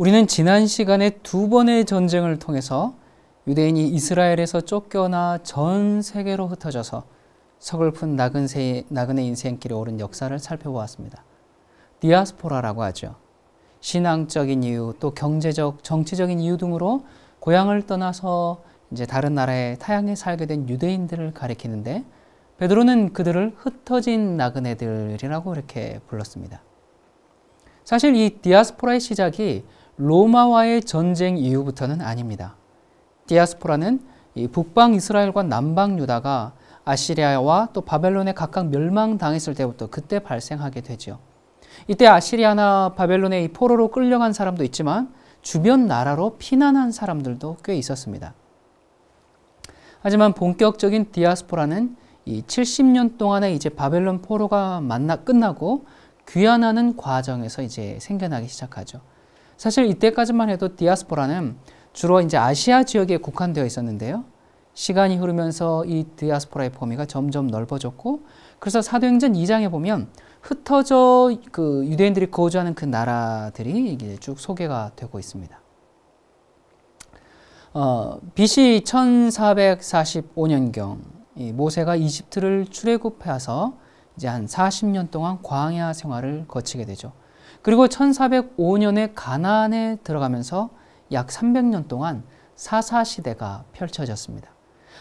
우리는 지난 시간에 두 번의 전쟁을 통해서 유대인이 이스라엘에서 쫓겨나 전 세계로 흩어져서 서글픈 나그네, 나그네 인생길에 오른 역사를 살펴보았습니다. 디아스포라라고 하죠. 신앙적인 이유, 또 경제적, 정치적인 이유 등으로 고향을 떠나서 이제 다른 나라에 타향해 살게 된 유대인들을 가리키는데 베드로는 그들을 흩어진 나그네들이라고 이렇게 불렀습니다. 사실 이 디아스포라의 시작이 로마와의 전쟁 이후부터는 아닙니다. 디아스포라는 북방 이스라엘과 남방 유다가 아시리아와 또 바벨론에 각각 멸망당했을 때부터 그때 발생하게 되죠. 이때 아시리아나 바벨론의 포로로 끌려간 사람도 있지만 주변 나라로 피난한 사람들도 꽤 있었습니다. 하지만 본격적인 디아스포라는 70년 동안의 이제 바벨론 포로가 만나 끝나고 귀환하는 과정에서 이제 생겨나기 시작하죠. 사실 이때까지만 해도 디아스포라는 주로 이제 아시아 지역에 국한되어 있었는데요. 시간이 흐르면서 이 디아스포라의 범위가 점점 넓어졌고 그래서 사도행전 2장에 보면 흩어져 그 유대인들이 거주하는 그 나라들이 이제 쭉 소개가 되고 있습니다. 어, BC 1445년경 모세가 이집트를 출애굽해서 이제 한 40년 동안 광야 생활을 거치게 되죠. 그리고 1405년에 가나안에 들어가면서 약 300년 동안 사사 시대가 펼쳐졌습니다.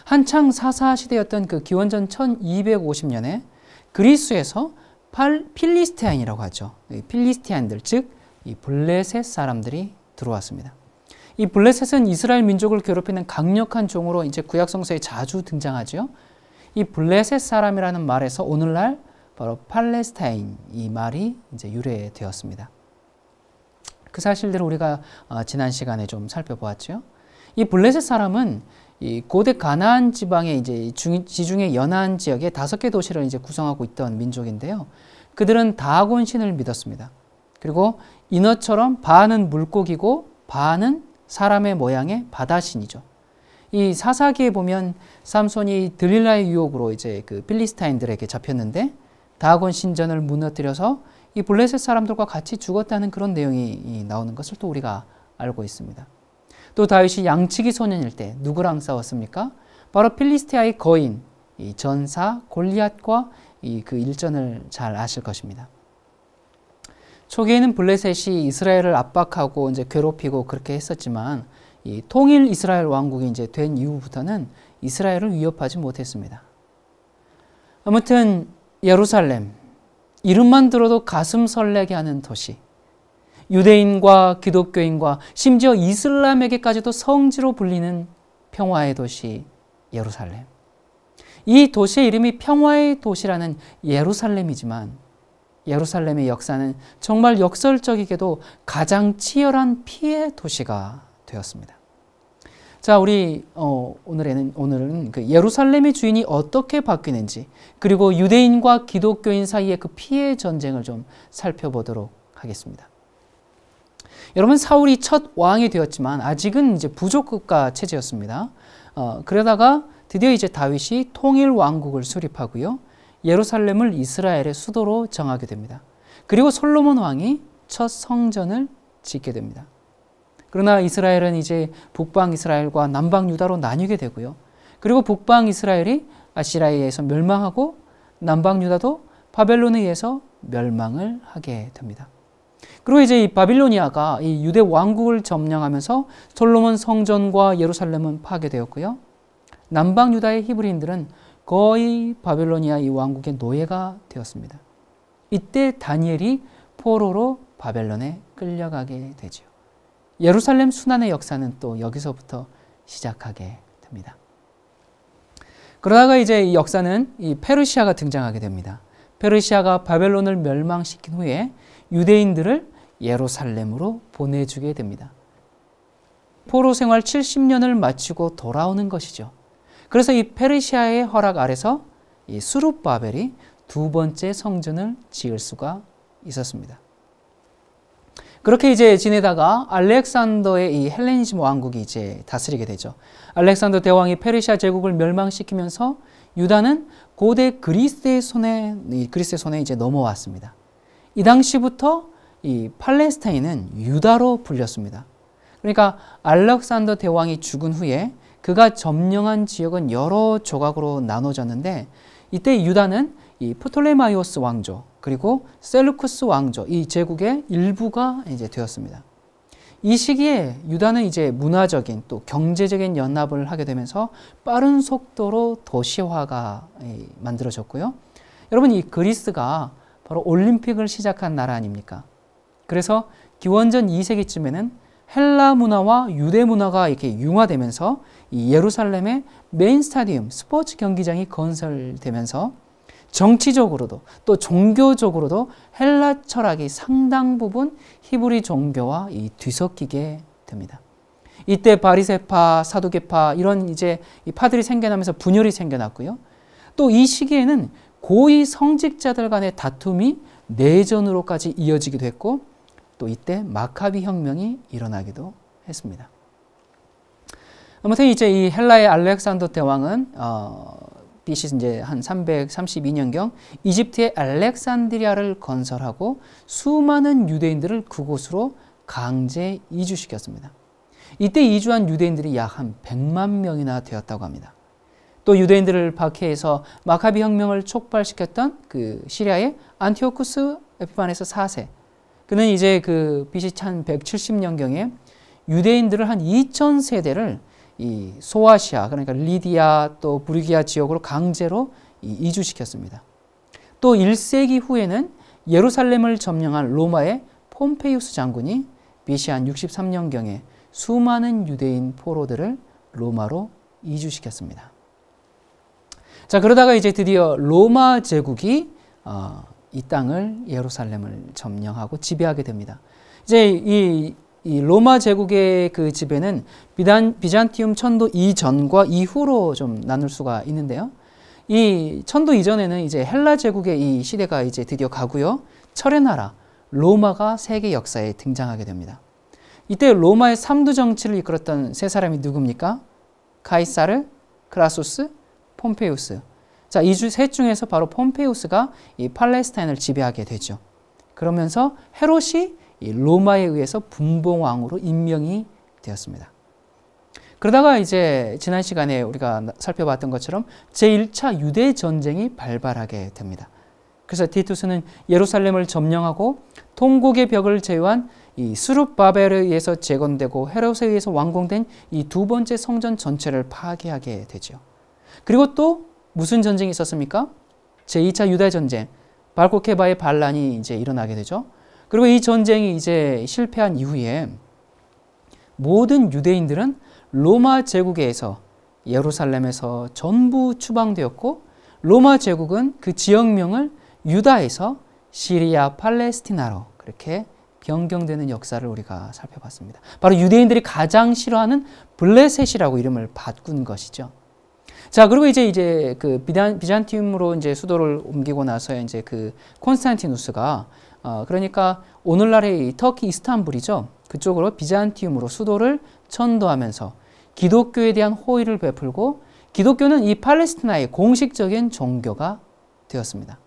한창 사사 시대였던 그 기원전 1250년에 그리스에서 필리스테인이라고 하죠. 필리스테인들 즉이 블레셋 사람들이 들어왔습니다. 이 블레셋은 이스라엘 민족을 괴롭히는 강력한 종으로 이제 구약 성서에 자주 등장하죠. 이 블레셋 사람이라는 말에서 오늘날 바로 팔레스타인 이 말이 이제 유래되었습니다. 그 사실들을 우리가 어, 지난 시간에 좀 살펴보았죠. 이 블레셋 사람은 이 고대 가나안 지방의 이제 지중해 연안 지역에 다섯 개 도시를 이제 구성하고 있던 민족인데요. 그들은 다곤 신을 믿었습니다. 그리고 인어처럼 바는 물고기고 바는 사람의 모양의 바다 신이죠. 이 사사기에 보면 삼손이 들릴라의 유혹으로 이제 그 필리스타인들에게 잡혔는데 다곤 신전을 무너뜨려서 이 블레셋 사람들과 같이 죽었다는 그런 내용이 나오는 것을 또 우리가 알고 있습니다. 또 다윗이 양치기 소년일 때 누구랑 싸웠습니까? 바로 필리스티아의 거인 전사 골리앗과 그 일전을 잘 아실 것입니다. 초기에는 블레셋이 이스라엘을 압박하고 이제 괴롭히고 그렇게 했었지만 통일 이스라엘 왕국이 이제 된 이후부터는 이스라엘을 위협하지 못했습니다. 아무튼 예루살렘, 이름만 들어도 가슴 설레게 하는 도시. 유대인과 기독교인과 심지어 이슬람에게까지도 성지로 불리는 평화의 도시 예루살렘. 이 도시의 이름이 평화의 도시라는 예루살렘이지만 예루살렘의 역사는 정말 역설적이게도 가장 치열한 피해 도시가 되었습니다. 자, 우리 어, 오늘에는 오늘은 그 예루살렘의 주인이 어떻게 바뀌는지 그리고 유대인과 기독교인 사이의 그 피해 전쟁을 좀 살펴보도록 하겠습니다. 여러분 사울이 첫 왕이 되었지만 아직은 이제 부족 국가 체제였습니다. 어, 그러다가 드디어 이제 다윗이 통일 왕국을 수립하고요. 예루살렘을 이스라엘의 수도로 정하게 됩니다. 그리고 솔로몬 왕이 첫 성전을 짓게 됩니다. 그러나 이스라엘은 이제 북방 이스라엘과 남방 유다로 나뉘게 되고요. 그리고 북방 이스라엘이 아시라에 의해서 멸망하고 남방 유다도 바벨론에 의해서 멸망을 하게 됩니다. 그리고 이제 이 바빌로니아가 이 유대 왕국을 점령하면서 솔로몬 성전과 예루살렘은 파괴되었고요. 남방 유다의 히브리인들은 거의 바빌로니아 이 왕국의 노예가 되었습니다. 이때 다니엘이 포로로 바벨론에 끌려가게 되죠. 예루살렘 순환의 역사는 또 여기서부터 시작하게 됩니다. 그러다가 이제 이 역사는 이 페르시아가 등장하게 됩니다. 페르시아가 바벨론을 멸망시킨 후에 유대인들을 예루살렘으로 보내주게 됩니다. 포로 생활 70년을 마치고 돌아오는 것이죠. 그래서 이 페르시아의 허락 아래서 이 수룹바벨이 두 번째 성전을 지을 수가 있었습니다. 그렇게 이제 지내다가 알렉산더의 이 헬레니즘 왕국이 이제 다스리게 되죠. 알렉산더 대왕이 페르시아 제국을 멸망시키면서 유다는 고대 그리스의 손에 그리스의 손에 이제 넘어왔습니다. 이 당시부터 이 팔레스타인은 유다로 불렸습니다. 그러니까 알렉산더 대왕이 죽은 후에 그가 점령한 지역은 여러 조각으로 나눠졌는데 이때 유다는 이 프톨레마이오스 왕조 그리고 셀루쿠스 왕조 이 제국의 일부가 이제 되었습니다. 이 시기에 유다는 이제 문화적인 또 경제적인 연합을 하게 되면서 빠른 속도로 도시화가 만들어졌고요. 여러분 이 그리스가 바로 올림픽을 시작한 나라 아닙니까? 그래서 기원전 2세기쯤에는 헬라 문화와 유대 문화가 이렇게 융화되면서 예루살렘의 메인 스타디움 스포츠 경기장이 건설되면서 정치적으로도 또 종교적으로도 헬라 철학이 상당 부분 히브리 종교와 뒤섞이게 됩니다. 이때 바리세파, 사두개파 이런 이제 파들이 생겨나면서 분열이 생겨났고요. 또 이 시기에는 고위 성직자들 간의 다툼이 내전으로까지 이어지기도 했고 또 이때 마카비 혁명이 일어나기도 했습니다. 아무튼 이제 이 헬라의 알렉산더 대왕은 어, BC 이제 한 332년경 이집트의 알렉산드리아를 건설하고 수많은 유대인들을 그곳으로 강제 이주시켰습니다. 이때 이주한 유대인들이 약 한 100만 명이나 되었다고 합니다. 또 유대인들을 박해해서 마카비 혁명을 촉발시켰던 그 시리아의 안티오쿠스 에피파네스 4세 그는 이제 그 BC 1 7 0년경에 유대인들을 한 2천 세대를 이 소아시아 그러니까 리디아 또 부르기아 지역으로 강제로 이주시켰습니다. 또 1세기 후에는 예루살렘을 점령한 로마의 폼페이우스 장군이 BC 한 63년경에 수많은 유대인 포로들을 로마로 이주시켰습니다. 자 그러다가 이제 드디어 로마 제국이 어, 이 땅을 예루살렘을 점령하고 지배하게 됩니다. 이제 이이 로마 제국의 그 지배는 비단, 비잔티움 천도 이전과 이후로 좀 나눌 수가 있는데요. 이 천도 이전에는 이제 헬라 제국의 이 시대가 이제 드디어 가고요. 철의 나라 로마가 세계 역사에 등장하게 됩니다. 이때 로마의 삼두 정치를 이끌었던 세 사람이 누굽니까? 카이사르, 크라소스, 폼페우스. 자, 이셋 중에서 바로 폼페우스가 이 팔레스타인을 지배하게 되죠. 그러면서 헤롯이 로마에 의해서 분봉왕으로 임명이 되었습니다. 그러다가 이제 지난 시간에 우리가 살펴봤던 것처럼 제1차 유대 전쟁이 발발하게 됩니다. 그래서 디투스는 예루살렘을 점령하고 통곡의 벽을 제외한 이 수룹바벨에 의해서 재건되고 헤롯에 의해서 완공된 이 두 번째 성전 전체를 파괴하게 되죠. 그리고 또 무슨 전쟁이 있었습니까? 제2차 유대 전쟁, 발코케바의 반란이 이제 일어나게 되죠. 그리고 이 전쟁이 이제 실패한 이후에 모든 유대인들은 로마 제국에서 예루살렘에서 전부 추방되었고 로마 제국은 그 지역명을 유다에서 시리아 팔레스티나로 그렇게 변경되는 역사를 우리가 살펴봤습니다. 바로 유대인들이 가장 싫어하는 블레셋이라고 이름을 바꾼 것이죠. 자, 그리고 이제 이제 그 비잔, 비잔티움으로 이제 수도를 옮기고 나서 이제 그 콘스탄티누스가 어, 그러니까 오늘날의 터키 이스탄불이죠. 그쪽으로 비잔티움으로 수도를 천도하면서 기독교에 대한 호의를 베풀고 기독교는 이 팔레스티나의 공식적인 종교가 되었습니다.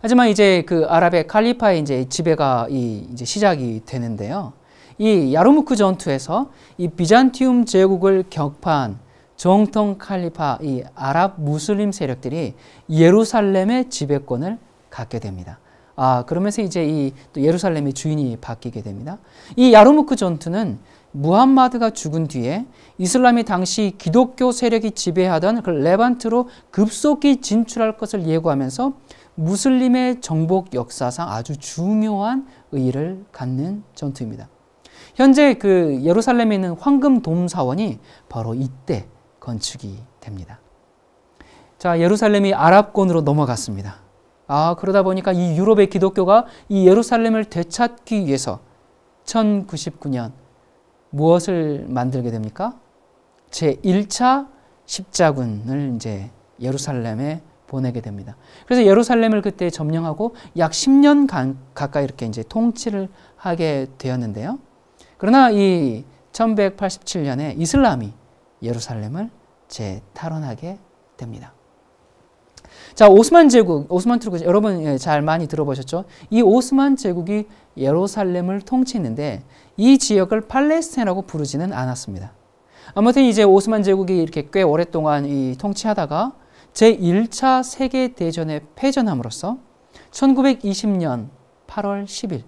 하지만 이제 그 아랍의 칼리파의 이제 지배가 이 이제 시작이 되는데요. 이 야르무크 전투에서 이 비잔티움 제국을 격파한 정통 칼리파 이 아랍 무슬림 세력들이 예루살렘의 지배권을 갖게 됩니다. 아, 그러면서 이제 이 예루살렘의 주인이 바뀌게 됩니다. 이 야르무크 전투는 무함마드가 죽은 뒤에 이슬람이 당시 기독교 세력이 지배하던 그 레반트로 급속히 진출할 것을 예고하면서 무슬림의 정복 역사상 아주 중요한 의의를 갖는 전투입니다. 현재 그 예루살렘에 있는 황금 돔 사원이 바로 이때 건축이 됩니다. 자, 예루살렘이 아랍권으로 넘어갔습니다. 아, 그러다 보니까 이 유럽의 기독교가 이 예루살렘을 되찾기 위해서 1099년 무엇을 만들게 됩니까? 제 1차 십자군을 이제 예루살렘에 보내게 됩니다. 그래서 예루살렘을 그때 점령하고 약 10년 가까이 이렇게 이제 통치를 하게 되었는데요. 그러나 이 1187년에 이슬람이 예루살렘을 재탈환하게 됩니다. 자, 오스만 제국, 오스만 투르크 여러분 예, 잘 많이 들어보셨죠? 이 오스만 제국이 예루살렘을 통치했는데 이 지역을 팔레스타인이라고 부르지는 않았습니다. 아무튼 이제 오스만 제국이 이렇게 꽤 오랫동안 이 통치하다가 제1차 세계대전에 패전함으로써 1920년 8월 10일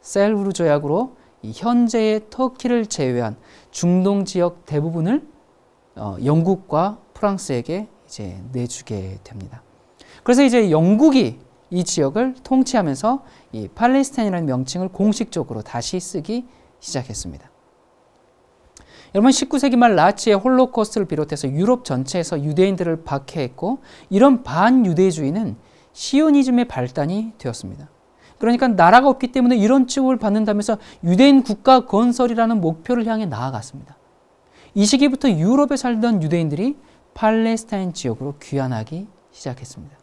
셀브르 조약으로 현재의 터키를 제외한 중동 지역 대부분을 어, 영국과 프랑스에게 이제 내주게 됩니다. 그래서 이제 영국이 이 지역을 통치하면서 이 팔레스타인이라는 명칭을 공식적으로 다시 쓰기 시작했습니다. 여러분 19세기 말 나치의 홀로코스트를 비롯해서 유럽 전체에서 유대인들을 박해했고 이런 반유대주의는 시오니즘의 발단이 되었습니다. 그러니까 나라가 없기 때문에 이런 취급을 받는다면서 유대인 국가 건설이라는 목표를 향해 나아갔습니다. 이 시기부터 유럽에 살던 유대인들이 팔레스타인 지역으로 귀환하기 시작했습니다.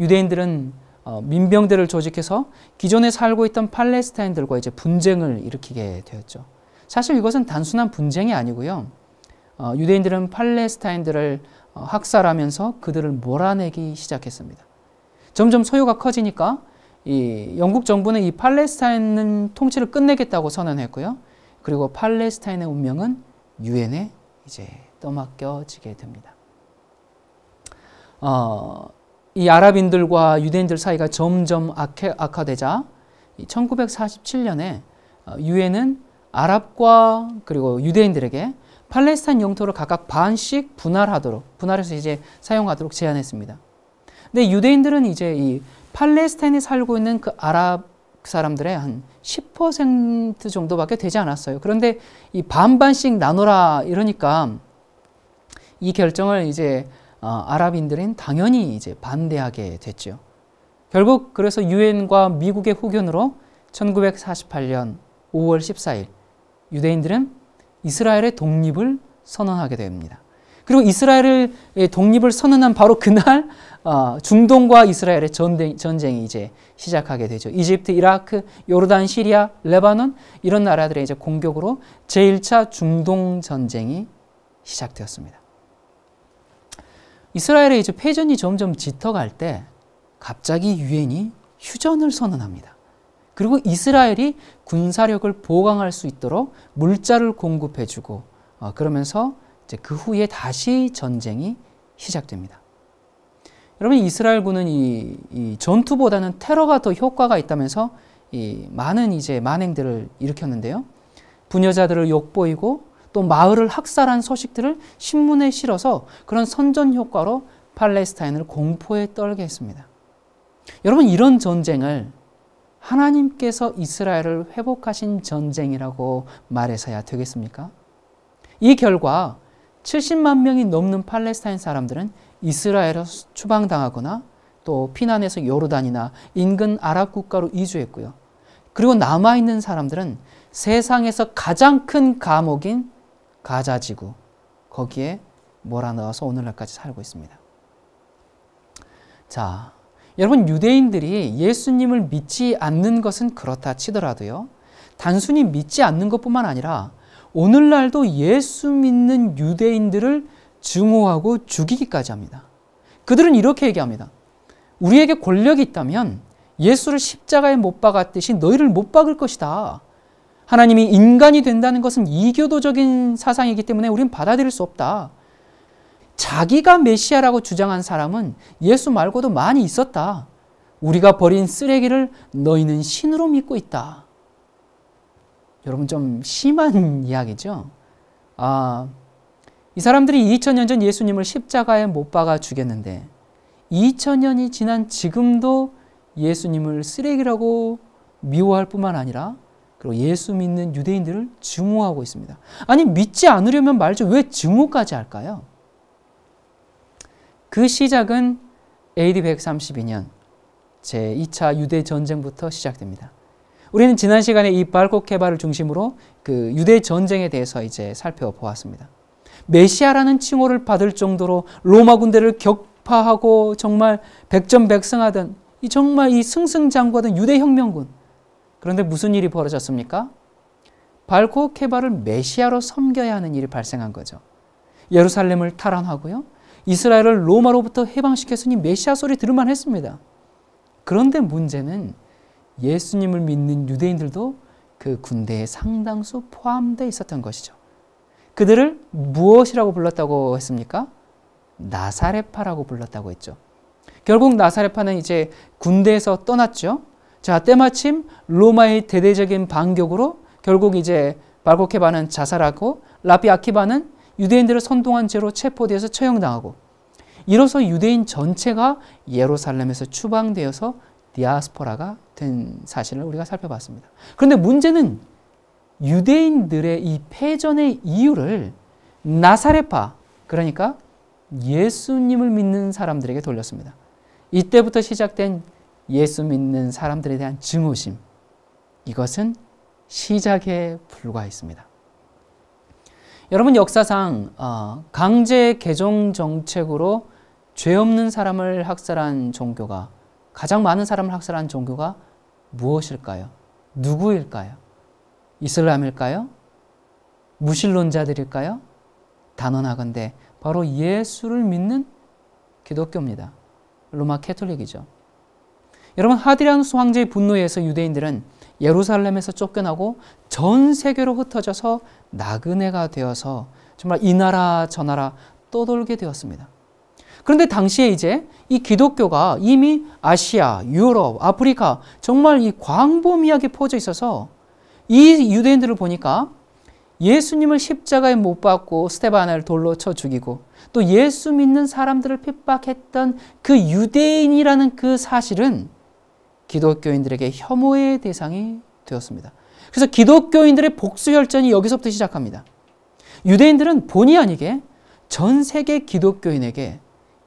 유대인들은 어, 민병대를 조직해서 기존에 살고 있던 팔레스타인들과 이제 분쟁을 일으키게 되었죠. 사실 이것은 단순한 분쟁이 아니고요. 어, 유대인들은 팔레스타인들을 어, 학살하면서 그들을 몰아내기 시작했습니다. 점점 소요가 커지니까 이 영국 정부는 이 팔레스타인 통치를 끝내겠다고 선언했고요. 그리고 팔레스타인의 운명은 유엔에 이제 떠맡겨지게 됩니다. 어, 이 아랍인들과 유대인들 사이가 점점 악해, 악화되자 1947년에 어, 유엔은 아랍과 그리고 유대인들에게 팔레스타인 영토를 각각 반씩 분할하도록 분할해서 이제 사용하도록 제안했습니다. 근데 유대인들은 이제 이 팔레스타인에 살고 있는 그 아랍 사람들의 한 10% 정도밖에 되지 않았어요. 그런데 이 반반씩 나눠라 이러니까 이 결정을 이제 어, 아랍인들은 당연히 이제 반대하게 됐죠. 결국 그래서 유엔과 미국의 후견으로 1948년 5월 14일 유대인들은 이스라엘의 독립을 선언하게 됩니다. 그리고 이스라엘의 독립을 선언한 바로 그날 어, 중동과 이스라엘의 전쟁, 이 이제 시작하게 되죠. 이집트, 이라크, 요르단, 시리아, 레바논 이런 나라들의 이제 공격으로 제1차 중동 전쟁이 시작되었습니다. 이스라엘의 이제 패전이 점점 짙어갈 때 갑자기 유엔이 휴전을 선언합니다. 그리고 이스라엘이 군사력을 보강할 수 있도록 물자를 공급해주고 어, 그러면서 이제 그 후에 다시 전쟁이 시작됩니다. 여러분 이스라엘군은 이, 이 전투보다는 테러가 더 효과가 있다면서 많은 이제 만행들을 일으켰는데요. 부녀자들을 욕보이고 또 마을을 학살한 소식들을 신문에 실어서 그런 선전 효과로 팔레스타인을 공포에 떨게 했습니다. 여러분 이런 전쟁을 하나님께서 이스라엘을 회복하신 전쟁이라고 말해서야 되겠습니까? 이 결과 70만 명이 넘는 팔레스타인 사람들은 이스라엘에 서 추방당하거나 또 피난해서 요르단이나 인근 아랍 국가로 이주했고요. 그리고 남아있는 사람들은 세상에서 가장 큰 감옥인 가자지구 거기에 몰아넣어서 오늘날까지 살고 있습니다. 자, 여러분 유대인들이 예수님을 믿지 않는 것은 그렇다 치더라도요. 단순히 믿지 않는 것뿐만 아니라 오늘날도 예수 믿는 유대인들을 증오하고 죽이기까지 합니다. 그들은 이렇게 얘기합니다. 우리에게 권력이 있다면 예수를 십자가에 못 박았듯이 너희를 못 박을 것이다. 하나님이 인간이 된다는 것은 이교도적인 사상이기 때문에 우리는 받아들일 수 없다. 자기가 메시아라고 주장한 사람은 예수 말고도 많이 있었다. 우리가 버린 쓰레기를 너희는 신으로 믿고 있다. 여러분 좀 심한 이야기죠? 아, 이 사람들이 2000년 전 예수님을 십자가에 못 박아 죽였는데 2000년이 지난 지금도 예수님을 쓰레기라고 미워할 뿐만 아니라 그리고 예수 믿는 유대인들을 증오하고 있습니다. 아니 믿지 않으려면 말죠. 왜 증오까지 할까요? 그 시작은 AD 132년 제2차 유대 전쟁부터 시작됩니다. 우리는 지난 시간에 이 발코케바를 중심으로 그 유대 전쟁에 대해서 이제 살펴보았습니다. 메시아라는 칭호를 받을 정도로 로마 군대를 격파하고 정말 백전백승하던 이 정말 이 승승장구하던 유대 혁명군 그런데 무슨 일이 벌어졌습니까? 발코 케바를 메시아로 섬겨야 하는 일이 발생한 거죠. 예루살렘을 탈환하고요. 이스라엘을 로마로부터 해방시켰으니 메시아 소리 들을만 했습니다. 그런데 문제는 예수님을 믿는 유대인들도 그 군대에 상당수 포함되어 있었던 것이죠. 그들을 무엇이라고 불렀다고 했습니까? 나사레파라고 불렀다고 했죠. 결국 나사레파는 이제 군대에서 떠났죠. 자, 때마침 로마의 대대적인 반격으로 결국 이제 발고케바는 자살하고 라비 아키바는 유대인들을 선동한 죄로 체포되어서 처형당하고 이로써 유대인 전체가 예루살렘에서 추방되어서 디아스포라가 된 사실을 우리가 살펴봤습니다. 그런데 문제는 유대인들의 이 패전의 이유를 나사레파 그러니까 예수님을 믿는 사람들에게 돌렸습니다. 이때부터 시작된 예수 믿는 사람들에 대한 증오심 이것은 시작에 불과했습니다. 여러분 역사상 어, 강제 개종 정책으로 죄 없는 사람을 학살한 종교가 가장 많은 사람을 학살한 종교가 무엇일까요? 누구일까요? 이슬람일까요? 무신론자들일까요? 단언하건대 바로 예수를 믿는 기독교입니다. 로마 캐톨릭이죠. 여러분 하드리안스 황제의 분노에 서 유대인들은 예루살렘에서 쫓겨나고 전 세계로 흩어져서 나그네가 되어서 정말 이 나라 저 나라 떠돌게 되었습니다. 그런데 당시에 이제 이 기독교가 이미 아시아, 유럽, 아프리카 정말 이 광범위하게 퍼져 있어서 이 유대인들을 보니까 예수님을 십자가에 못 박고 스테바나를 돌로 쳐 죽이고 또 예수 믿는 사람들을 핍박했던 그 유대인이라는 그 사실은 기독교인들에게 혐오의 대상이 되었습니다. 그래서 기독교인들의 복수 혈전이 여기서부터 시작합니다. 유대인들은 본의 아니게 전 세계 기독교인에게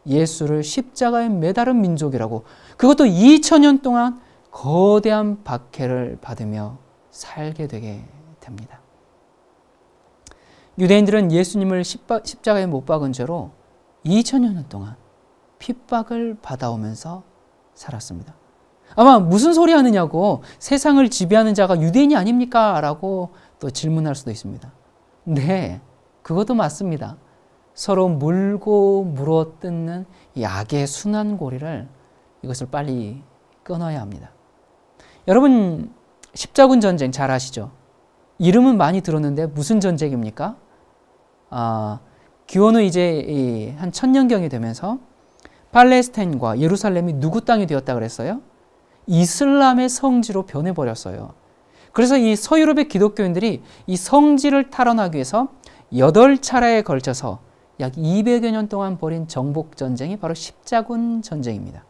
예수를 십자가에 매달은 민족이라고 그것도 2000년 동안 거대한 박해를 받으며 살게 되게 됩니다. 유대인들은 예수님을 십자가에 못 박은 죄로 2000년 동안 핍박을 받아오면서 살았습니다. 아마 무슨 소리 하느냐고 세상을 지배하는 자가 유대인이 아닙니까? 라고 또 질문할 수도 있습니다. 네, 그것도 맞습니다. 서로 물고 물어 뜯는 약의 순환고리를 이것을 빨리 끊어야 합니다. 여러분, 십자군 전쟁 잘 아시죠? 이름은 많이 들었는데 무슨 전쟁입니까? 아, 기원후 이제 한 천년경이 되면서 팔레스타인과 예루살렘이 누구 땅이 되었다 그랬어요? 이슬람의 성지로 변해버렸어요. 그래서 이 서유럽의 기독교인들이 이 성지를 탈환하기 위해서 8차례에 걸쳐서 약 200여 년 동안 벌인 정복 전쟁이 바로 십자군 전쟁입니다.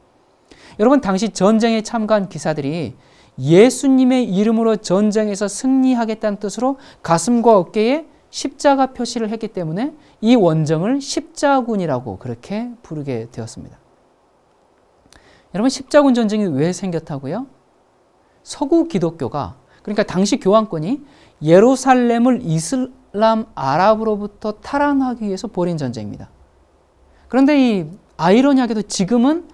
여러분 당시 전쟁에 참가한 기사들이 예수님의 이름으로 전쟁에서 승리하겠다는 뜻으로 가슴과 어깨에 십자가 표시를 했기 때문에 이 원정을 십자군이라고 그렇게 부르게 되었습니다. 여러분 십자군 전쟁이 왜 생겼다고요? 서구 기독교가 그러니까 당시 교황권이 예루살렘을 이슬람 아랍으로부터 탈환하기 위해서 벌인 전쟁입니다. 그런데 이 아이러니하게도 지금은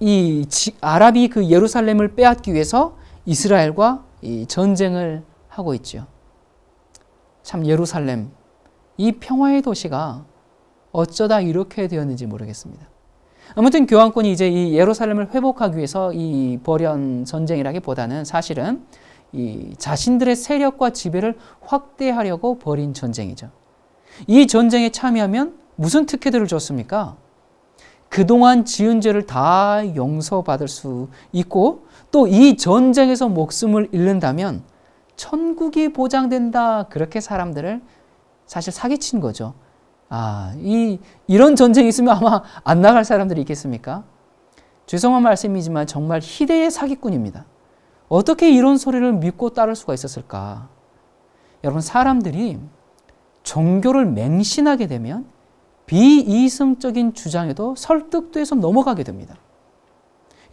이 아랍이 그 예루살렘을 빼앗기 위해서 이스라엘과 이 전쟁을 하고 있죠. 참 예루살렘 이 평화의 도시가 어쩌다 이렇게 되었는지 모르겠습니다. 아무튼 교황권이 이제 이 예루살렘을 회복하기 위해서 이 버련 전쟁이라기보다는 사실은 이 자신들의 세력과 지배를 확대하려고 벌인 전쟁이죠. 이 전쟁에 참여하면 무슨 특혜들을 줬습니까? 그동안 지은 죄를 다 용서받을 수 있고 또 이 전쟁에서 목숨을 잃는다면 천국이 보장된다. 그렇게 사람들을 사실 사기친 거죠. 아, 이, 이런 전쟁이 있으면 아마 안 나갈 사람들이 있겠습니까? 죄송한 말씀이지만 정말 희대의 사기꾼입니다. 어떻게 이런 소리를 믿고 따를 수가 있었을까? 여러분, 사람들이 종교를 맹신하게 되면 비이성적인 주장에도 설득돼서 넘어가게 됩니다.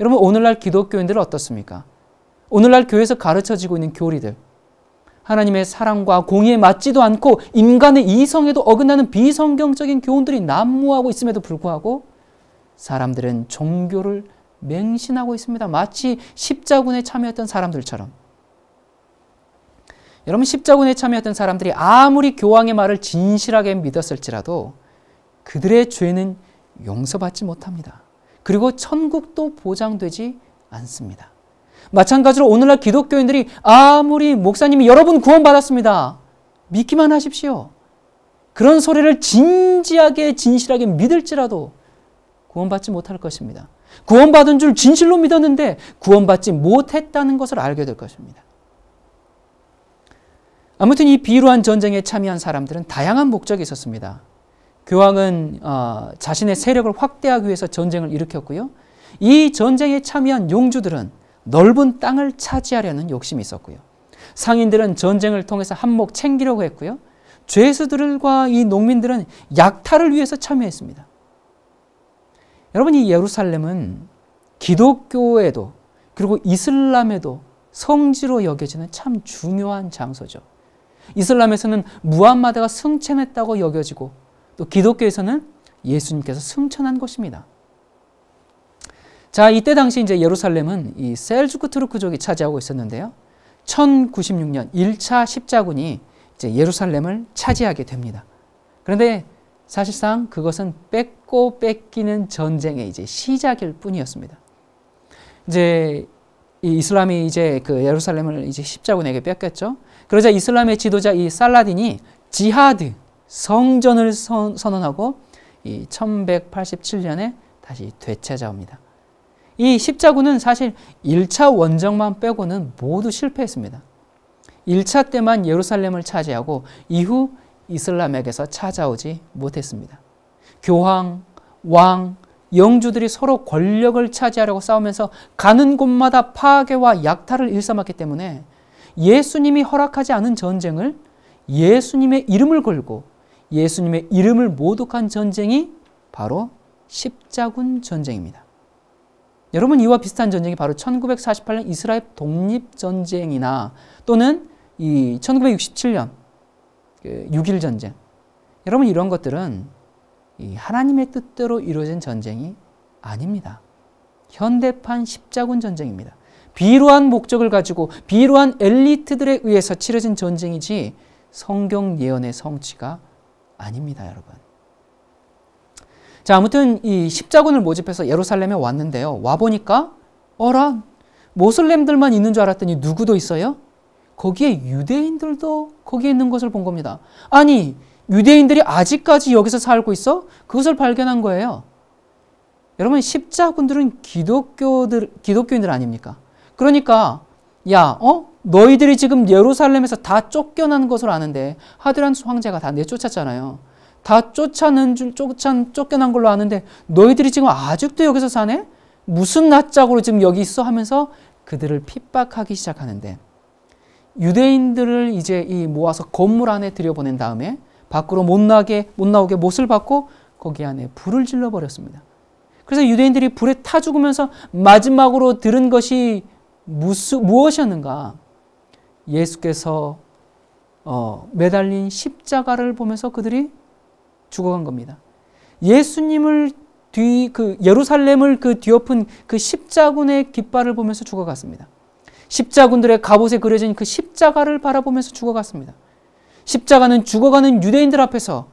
여러분, 오늘날 기독교인들은 어떻습니까? 오늘날 교회에서 가르쳐지고 있는 교리들, 하나님의 사랑과 공의에 맞지도 않고 인간의 이성에도 어긋나는 비성경적인 교훈들이 난무하고 있음에도 불구하고 사람들은 종교를 맹신하고 있습니다. 마치 십자군에 참여했던 사람들처럼. 여러분 십자군에 참여했던 사람들이 아무리 교황의 말을 진실하게 믿었을지라도 그들의 죄는 용서받지 못합니다. 그리고 천국도 보장되지 않습니다. 마찬가지로 오늘날 기독교인들이 아무리 목사님이 여러분 구원받았습니다. 믿기만 하십시오. 그런 소리를 진지하게 진실하게 믿을지라도 구원받지 못할 것입니다. 구원받은 줄 진실로 믿었는데 구원받지 못했다는 것을 알게 될 것입니다. 아무튼 이 비루한 전쟁에 참여한 사람들은 다양한 목적이 있었습니다. 교황은 어, 자신의 세력을 확대하기 위해서 전쟁을 일으켰고요. 이 전쟁에 참여한 용주들은 넓은 땅을 차지하려는 욕심이 있었고요. 상인들은 전쟁을 통해서 한몫 챙기려고 했고요. 죄수들과 이 농민들은 약탈을 위해서 참여했습니다. 여러분 이 예루살렘은 기독교에도 그리고 이슬람에도 성지로 여겨지는 참 중요한 장소죠. 이슬람에서는 무함마드가 승천했다고 여겨지고 또 기독교에서는 예수님께서 승천한 것입니다. 자, 이때 당시 이제 예루살렘은 이 셀주크 트루크족이 차지하고 있었는데요. 1096년 1차 십자군이 이제 예루살렘을 차지하게 됩니다. 그런데 사실상 그것은 뺏고 뺏기는 전쟁의 이제 시작일 뿐이었습니다. 이제 이 이슬람이 이제 그 예루살렘을 이제 십자군에게 뺏겼죠. 그러자 이슬람의 지도자 이 살라딘이 지하드 성전을 선, 언하고이 1187년에 다시 되찾아옵니다. 이십자군은 사실 1차 원정만 빼고는 모두 실패했습니다. 1차 때만 예루살렘을 차지하고 이후 이슬람에게서 찾아오지 못했습니다. 교황, 왕, 영주들이 서로 권력을 차지하려고 싸우면서 가는 곳마다 파괴와 약탈을 일삼았기 때문에 예수님이 허락하지 않은 전쟁을 예수님의 이름을 걸고 예수님의 이름을 모독한 전쟁이 바로 십자군 전쟁입니다. 여러분 이와 비슷한 전쟁이 바로 1948년 이스라엘 독립 전쟁이나 또는 이 1967년 6일 그 전쟁. 여러분 이런 것들은 하나님의 뜻대로 이루어진 전쟁이 아닙니다. 현대판 십자군 전쟁입니다. 비루한 목적을 가지고 비루한 엘리트들에 의해서 치러진 전쟁이지 성경 예언의 성취가 아닙니다, 여러분. 자, 아무튼 이 십자군을 모집해서 예루살렘에 왔는데요. 와보니까, 어라, 모슬렘들만 있는 줄 알았더니 누구도 있어요? 거기에 유대인들도 거기에 있는 것을 본 겁니다. 아니, 유대인들이 아직까지 여기서 살고 있어? 그것을 발견한 거예요. 여러분, 십자군들은 기독교들, 기독교인들 아닙니까? 그러니까, 야, 어? 너희들이 지금 예루살렘에서 다 쫓겨난 것을 아는데, 하드란 황제가 다 내쫓았잖아요. 다 쫓아낸 줄, 쫓아, 쫓겨난 걸로 아는데 너희들이 지금 아직도 여기서 사네? 무슨 낯짝으로 지금 여기 있어? 하면서 그들을 핍박하기 시작하는데 유대인들을 이제 이 모아서 건물 안에 들여보낸 다음에 밖으로 못 나게 못 나오게 못을 박고 거기 안에 불을 질러 버렸습니다. 그래서 유대인들이 불에 타 죽으면서 마지막으로 들은 것이 무수, 무엇이었는가? 예수께서 어, 매달린 십자가를 보면서 그들이 죽어간 겁니다. 예수님을 뒤, 그 예루살렘을 그 뒤엎은 그 십자군의 깃발을 보면서 죽어갔습니다. 십자군들의 갑옷에 그려진 그 십자가를 바라보면서 죽어갔습니다. 십자가는 죽어가는 유대인들 앞에서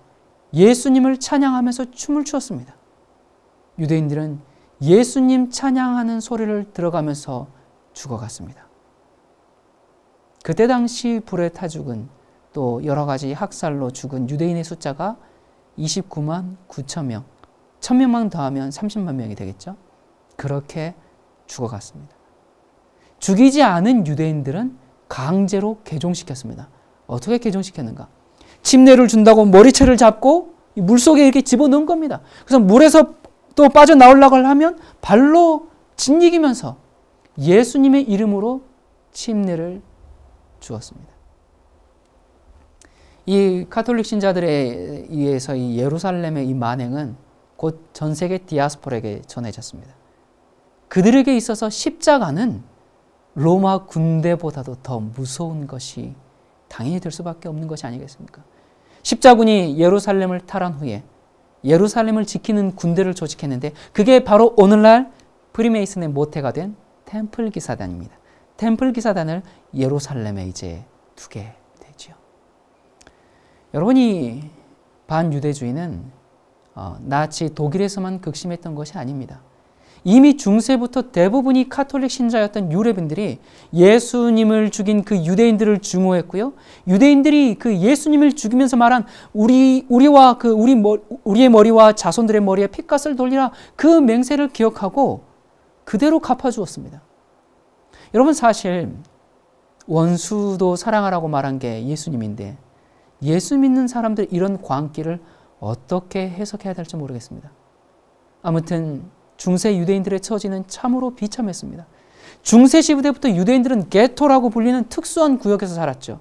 예수님을 찬양하면서 춤을 추었습니다. 유대인들은 예수님 찬양하는 소리를 들어가면서 죽어갔습니다. 그때 당시 불에 타 죽은 또 여러 가지 학살로 죽은 유대인의 숫자가 29만 9천 명, 1천 명만 더하면 30만 명이 되겠죠. 그렇게 죽어갔습니다. 죽이지 않은 유대인들은 강제로 개종시켰습니다. 어떻게 개종시켰는가? 침례를 준다고 머리채를 잡고 물속에 이렇게 집어넣은 겁니다. 그래서 물에서 또 빠져나오려고 하면 발로 짓이기면서 예수님의 이름으로 침례를 주었습니다. 이 카톨릭 신자들에 의해서 이 예루살렘의 이 만행은 곧 전 세계 디아스포라에게 전해졌습니다. 그들에게 있어서 십자가는 로마 군대보다도 더 무서운 것이 당연히 될 수밖에 없는 것이 아니겠습니까? 십자군이 예루살렘을 탈환 후에 예루살렘을 지키는 군대를 조직했는데 그게 바로 오늘날 프리메이슨의 모태가 된 템플 기사단입니다. 템플 기사단을 예루살렘에 이제 두게 여러분이 반유대주의는 어, 나치 독일에서만 극심했던 것이 아닙니다. 이미 중세부터 대부분이 카톨릭 신자였던 유레빈들이 예수님을 죽인 그 유대인들을 증오했고요. 유대인들이 그 예수님을 죽이면서 말한 우리 우리와 그 우리 머, 우리의 머리와 자손들의 머리에 핏값을 돌리라 그 맹세를 기억하고 그대로 갚아 주었습니다. 여러분 사실 원수도 사랑하라고 말한 게 예수님인데 예수 믿는 사람들 이런 광기를 어떻게 해석해야 될지 모르겠습니다. 아무튼 중세 유대인들의 처지는 참으로 비참했습니다. 중세 시부대부터 유대인들은 게토라고 불리는 특수한 구역에서 살았죠.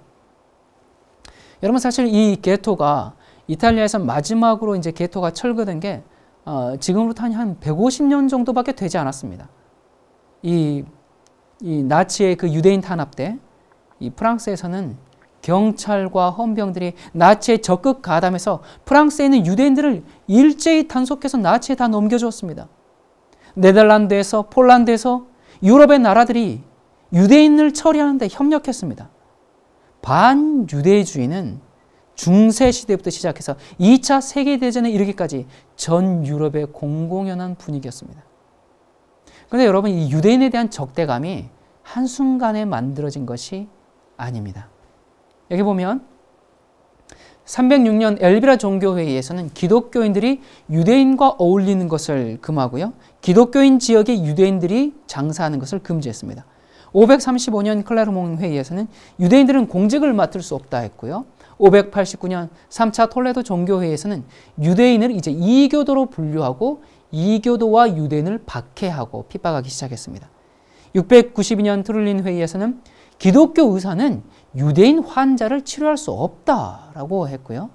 여러분 사실 이 게토가 이탈리아에서 마지막으로 이제 게토가 철거된 게 어, 지금으로부터 한 150년 정도밖에 되지 않았습니다. 이, 이 나치의 그 유대인 탄압 때 이 프랑스에서는 경찰과 헌병들이 나치에 적극 가담해서 프랑스에 있는 유대인들을 일제히 단속해서 나치에 다 넘겨주었습니다. 네덜란드에서 폴란드에서 유럽의 나라들이 유대인을 처리하는데 협력했습니다. 반유대주의는 중세시대부터 시작해서 2차 세계대전에 이르기까지 전 유럽의 공공연한 분위기였습니다. 그런데 여러분 이 유대인에 대한 적대감이 한순간에 만들어진 것이 아닙니다. 여기 보면 306년 엘비라 종교회의에서는 기독교인들이 유대인과 어울리는 것을 금하고요. 기독교인 지역의 유대인들이 장사하는 것을 금지했습니다. 535년 클레르몽 회의에서는 유대인들은 공직을 맡을 수 없다 했고요. 589년 3차 톨레도 종교회의에서는 유대인을 이제 이교도로 분류하고 이교도와 유대인을 박해하고 핍박하기 시작했습니다. 692년 트룰린 회의에서는 기독교 의사는 유대인 환자를 치료할 수 없다라고 했고요.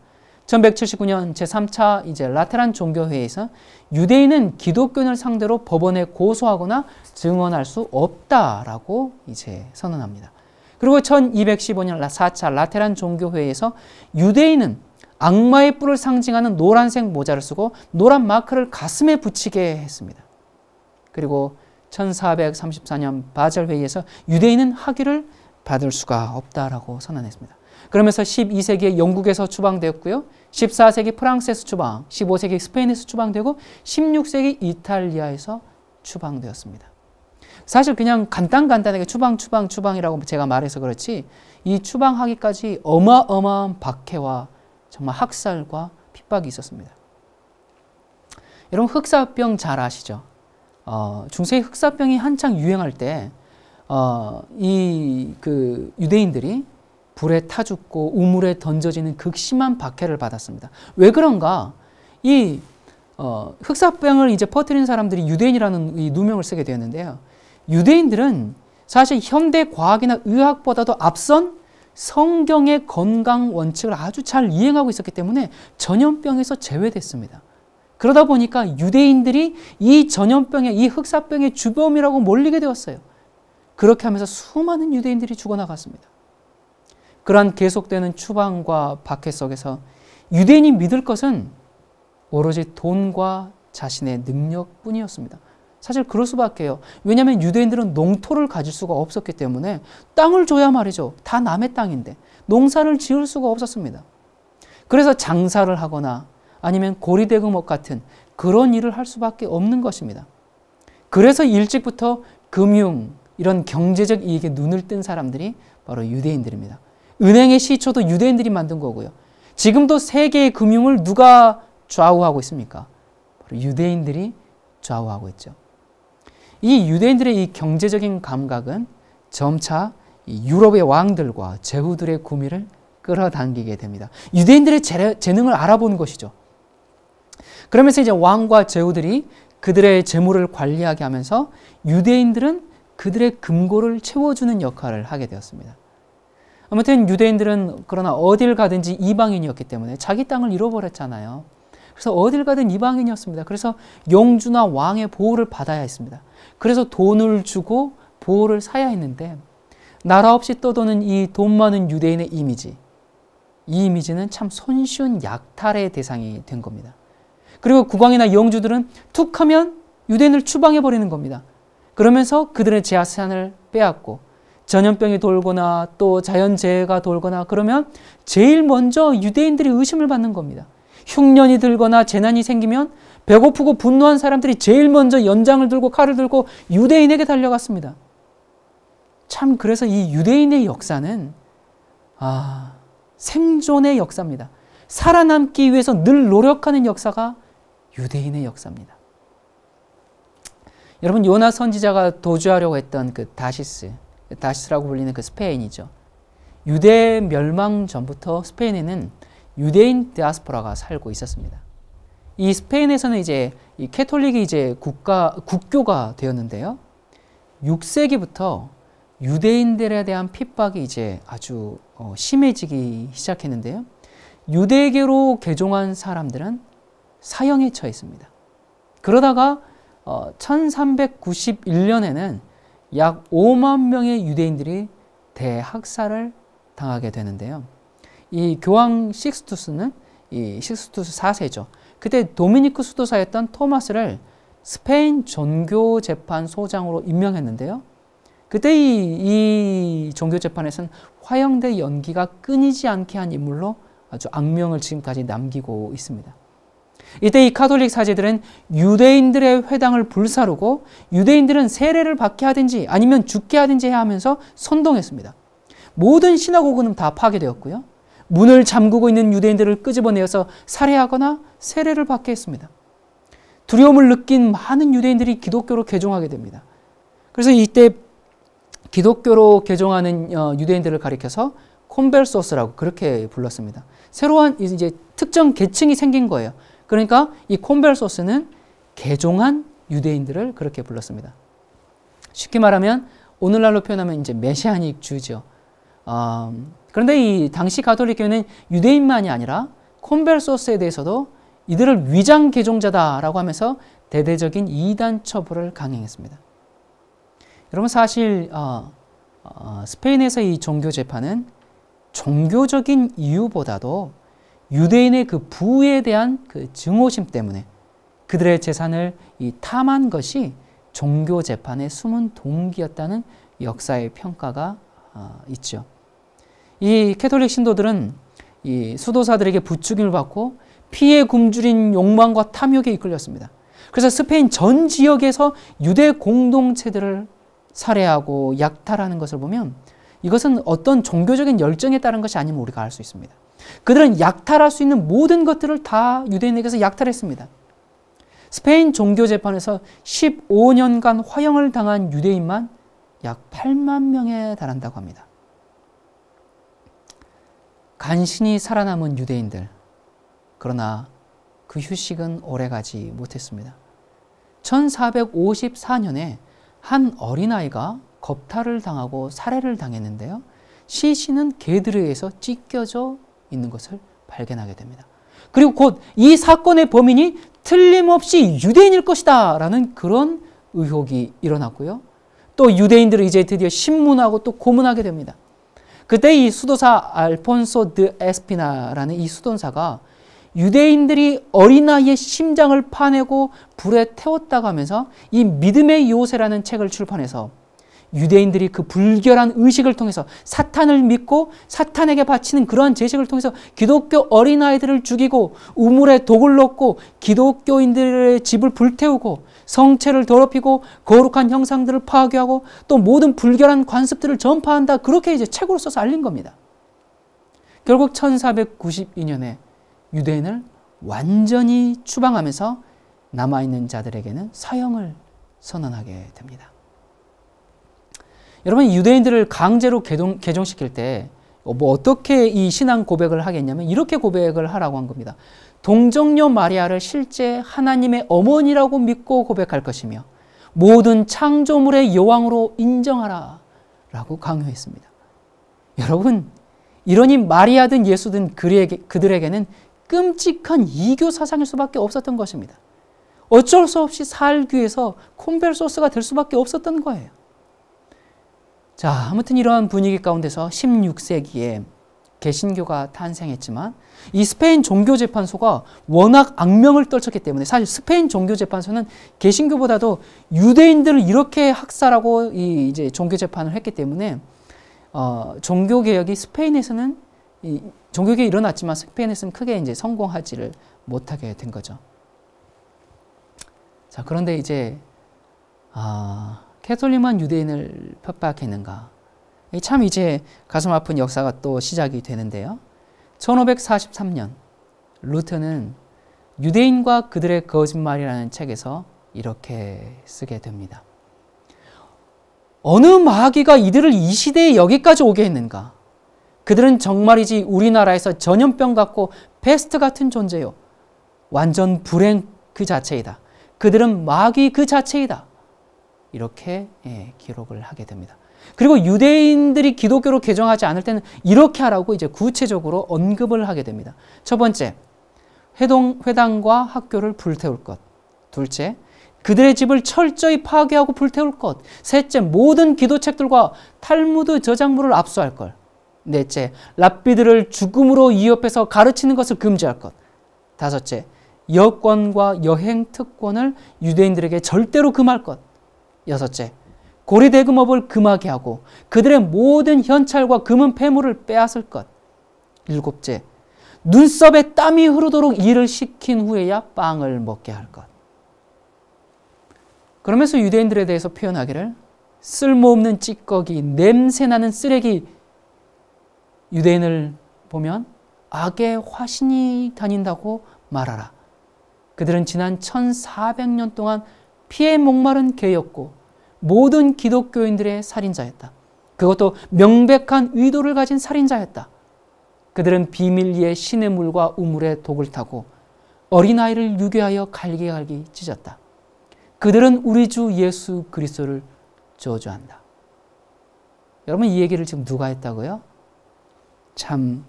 1179년 제3차 이제 라테란 종교회에서 유대인은 기독교인을 상대로 법원에 고소하거나 증언할 수 없다라고 이제 선언합니다. 그리고 1215년 4차 라테란 종교회에서 유대인은 악마의 뿔을 상징하는 노란색 모자를 쓰고 노란 마크를 가슴에 붙이게 했습니다. 그리고 1434년 바젤 회의에서 유대인은 학위를 받을 수가 없다라고 선언했습니다. 그러면서 12세기에 영국에서 추방되었고요. 14세기 프랑스에서 추방, 15세기 스페인에서 추방되고 16세기 이탈리아에서 추방되었습니다. 사실 그냥 간단간단하게 추방, 추방, 추방이라고 제가 말해서 그렇지 이 추방하기까지 어마어마한 박해와 정말 학살과 핍박이 있었습니다. 여러분 흑사병 잘 아시죠? 어, 중세 흑사병이 한창 유행할 때 어, 이그 유대인들이 불에 타 죽고 우물에 던져지는 극심한 박해를 받았습니다. 왜 그런가? 이 어, 흑사병을 이제 퍼뜨린 사람들이 유대인이라는 이 누명을 쓰게 되었는데요. 유대인들은 사실 현대 과학이나 의학보다도 앞선 성경의 건강 원칙을 아주 잘 이행하고 있었기 때문에 전염병에서 제외됐습니다. 그러다 보니까 유대인들이 이 전염병의 이 흑사병의 주범이라고 몰리게 되었어요. 그렇게 하면서 수많은 유대인들이 죽어나갔습니다. 그러한 계속되는 추방과 박해 속에서 유대인이 믿을 것은 오로지 돈과 자신의 능력뿐이었습니다. 사실 그럴 수밖에요. 왜냐하면 유대인들은 농토를 가질 수가 없었기 때문에 땅을 줘야 말이죠. 다 남의 땅인데 농사를 지을 수가 없었습니다. 그래서 장사를 하거나 아니면 고리대금업 같은 그런 일을 할 수밖에 없는 것입니다. 그래서 일찍부터 금융, 이런 경제적 이익에 눈을 뜬 사람들이 바로 유대인들입니다. 은행의 시초도 유대인들이 만든 거고요. 지금도 세계의 금융을 누가 좌우하고 있습니까? 바로 유대인들이 좌우하고 있죠. 이 유대인들의 이 경제적인 감각은 점차 유럽의 왕들과 제후들의 구미를 끌어당기게 됩니다. 유대인들의 재능을 알아보는 것이죠. 그러면서 이제 왕과 제후들이 그들의 재물을 관리하게 하면서 유대인들은 그들의 금고를 채워주는 역할을 하게 되었습니다. 아무튼 유대인들은 그러나 어딜 가든지 이방인이었기 때문에 자기 땅을 잃어버렸잖아요. 그래서 어딜 가든 이방인이었습니다. 그래서 영주나 왕의 보호를 받아야 했습니다. 그래서 돈을 주고 보호를 사야 했는데 나라 없이 떠도는 이 돈 많은 유대인의 이미지 이 이미지는 참 손쉬운 약탈의 대상이 된 겁니다. 그리고 국왕이나 영주들은 툭하면 유대인을 추방해 버리는 겁니다. 그러면서 그들의 재산을 빼앗고 전염병이 돌거나 또 자연재해가 돌거나 그러면 제일 먼저 유대인들이 의심을 받는 겁니다. 흉년이 들거나 재난이 생기면 배고프고 분노한 사람들이 제일 먼저 연장을 들고 칼을 들고 유대인에게 달려갔습니다. 참 그래서 이 유대인의 역사는 아 생존의 역사입니다. 살아남기 위해서 늘 노력하는 역사가 유대인의 역사입니다. 여러분 요나 선지자가 도주하려고 했던 그 다시스, 그 다시스라고 불리는 그 스페인이죠. 유대 멸망 전부터 스페인에는 유대인 디아스포라가 살고 있었습니다. 이 스페인에서는 이제 이 캐톨릭이 이제 국가 국교가 되었는데요. 6세기부터 유대인들에 대한 핍박이 이제 아주 어, 심해지기 시작했는데요. 유대계로 개종한 사람들은 사형에 처했습니다. 그러다가 1391년에는 어, 약 5만 명의 유대인들이 대학살을 당하게 되는데요. 이 교황 식스투스는 이 식스투스 4세죠. 그때 도미니크 수도사였던 토마스를 스페인 종교재판소장으로 임명했는데요. 그때 이, 이 종교재판에서는 화영대 연기가 끊이지 않게 한 인물로 아주 악명을 지금까지 남기고 있습니다. 이때 이 카톨릭 사제들은 유대인들의 회당을 불사르고 유대인들은 세례를 받게 하든지 아니면 죽게 하든지 해야 하면서 선동했습니다. 모든 신화고구는 다 파괴되었고요. 문을 잠그고 있는 유대인들을 끄집어내어서 살해하거나 세례를 받게 했습니다. 두려움을 느낀 많은 유대인들이 기독교로 개종하게 됩니다. 그래서 이때 기독교로 개종하는 어, 유대인들을 가리켜서 콤벨소스라고 그렇게 불렀습니다. 새로운 이제 특정 계층이 생긴 거예요. 그러니까 이 콘벨소스는 개종한 유대인들을 그렇게 불렀습니다. 쉽게 말하면 오늘날로 표현하면 이제 메시아닉 주죠. 어, 아, 그런데 이 당시 가톨릭교회는 유대인만이 아니라 콘벨소스에 대해서도 이들을 위장 개종자다라고 하면서 대대적인 이단 처벌을 강행했습니다. 여러분 사실 어, 어, 스페인에서 이 종교 재판은 종교적인 이유보다도 유대인의 그 부에 대한 그 증오심 때문에 그들의 재산을 이 탐한 것이 종교 재판의 숨은 동기였다는 역사의 평가가 어, 있죠. 이 캐톨릭 신도들은 이 수도사들에게 부추김을 받고 피에 굶주린 욕망과 탐욕에 이끌렸습니다. 그래서 스페인 전 지역에서 유대 공동체들을 살해하고 약탈하는 것을 보면 이것은 어떤 종교적인 열정에 따른 것이 아니면 우리가 알 수 있습니다. 그들은 약탈할 수 있는 모든 것들을 다 유대인에게서 약탈했습니다. 스페인 종교재판에서 15년간 화형을 당한 유대인만 약 8만 명에 달한다고 합니다. 간신히 살아남은 유대인들. 그러나 그 휴식은 오래가지 못했습니다. 1454년에 한 어린아이가 겁탈을 당하고 살해를 당했는데요. 시신은 개들에 의해서 찢겨져 있는 것을 발견하게 됩니다. 그리고 곧 이 사건의 범인이 틀림없이 유대인일 것이다 라는 그런 의혹이 일어났고요. 또 유대인들을 이제 드디어 신문하고 또 고문하게 됩니다. 그때 이 수도사 알폰소 드 에스피나라는 이 수도사가 유대인들이 어린아이의 심장을 파내고 불에 태웠다고 하면서 이 믿음의 요새라는 책을 출판해서 유대인들이 그 불결한 의식을 통해서 사탄을 믿고 사탄에게 바치는 그러한 제식을 통해서 기독교 어린아이들을 죽이고 우물에 독을 넣고 기독교인들의 집을 불태우고 성체를 더럽히고 거룩한 형상들을 파괴하고 또 모든 불결한 관습들을 전파한다. 그렇게 이제 책으로 써서 알린 겁니다. 결국 1492년에 유대인을 완전히 추방하면서 남아있는 자들에게는 사형을 선언하게 됩니다. 여러분 유대인들을 강제로 개동, 개종시킬 때뭐 어떻게 이 신앙 고백을 하겠냐면 이렇게 고백을 하라고 한 겁니다. 동정녀 마리아를 실제 하나님의 어머니라고 믿고 고백할 것이며 모든 창조물의 여왕으로 인정하라 라고 강요했습니다. 여러분 이러니 마리아든 예수든 그들에게, 그들에게는 끔찍한 이교 사상일 수밖에 없었던 것입니다. 어쩔 수 없이 살기 위해서 콤벨 소스가 될 수밖에 없었던 거예요. 자, 아무튼 이러한 분위기 가운데서 16세기에 개신교가 탄생했지만 이 스페인 종교재판소가 워낙 악명을 떨쳤기 때문에 사실 스페인 종교재판소는 개신교보다도 유대인들을 이렇게 학살하고 이 이제 종교재판을 했기 때문에 어, 종교개혁이 스페인에서는 이 종교개혁이 일어났지만 스페인에서는 크게 이제 성공하지를 못하게 된 거죠. 자, 그런데 이제 아, 캐톨릭만 유대인을 협박했는가참 이제 가슴 아픈 역사가 또 시작이 되는데요. 1543년 루터는 유대인과 그들의 거짓말이라는 책에서 이렇게 쓰게 됩니다. 어느 마귀가 이들을 이 시대에 여기까지 오게 했는가? 그들은 정말이지 우리나라에서 전염병 같고 패스트 같은 존재요. 완전 불행 그 자체이다. 그들은 마귀 그 자체이다. 이렇게 예, 기록을 하게 됩니다. 그리고 유대인들이 기독교로 개정하지 않을 때는 이렇게 하라고 이제 구체적으로 언급을 하게 됩니다. 첫 번째, 회동, 회당과 학교를 불태울 것. 둘째, 그들의 집을 철저히 파괴하고 불태울 것. 셋째, 모든 기도책들과 탈무드 저작물을 압수할 것. 넷째, 랍비들을 죽음으로 위협해서 가르치는 것을 금지할 것. 다섯째, 여권과 여행 특권을 유대인들에게 절대로 금할 것. 여섯째, 고리대금업을 금하게 하고 그들의 모든 현찰과 금은 폐물을 빼앗을 것. 일곱째, 눈썹에 땀이 흐르도록 일을 시킨 후에야 빵을 먹게 할 것. 그러면서 유대인들에 대해서 표현하기를 쓸모없는 찌꺼기, 냄새나는 쓰레기 유대인을 보면 악의 화신이 다닌다고 말하라. 그들은 지난 1400년 동안 피해 목마른 개였고 모든 기독교인들의 살인자였다. 그것도 명백한 의도를 가진 살인자였다. 그들은 비밀리에 신의 물과 우물의 독을 타고 어린아이를 유괴하여 갈기갈기 찢었다. 그들은 우리 주 예수 그리스도를 저주한다. 여러분 이 얘기를 지금 누가 했다고요? 참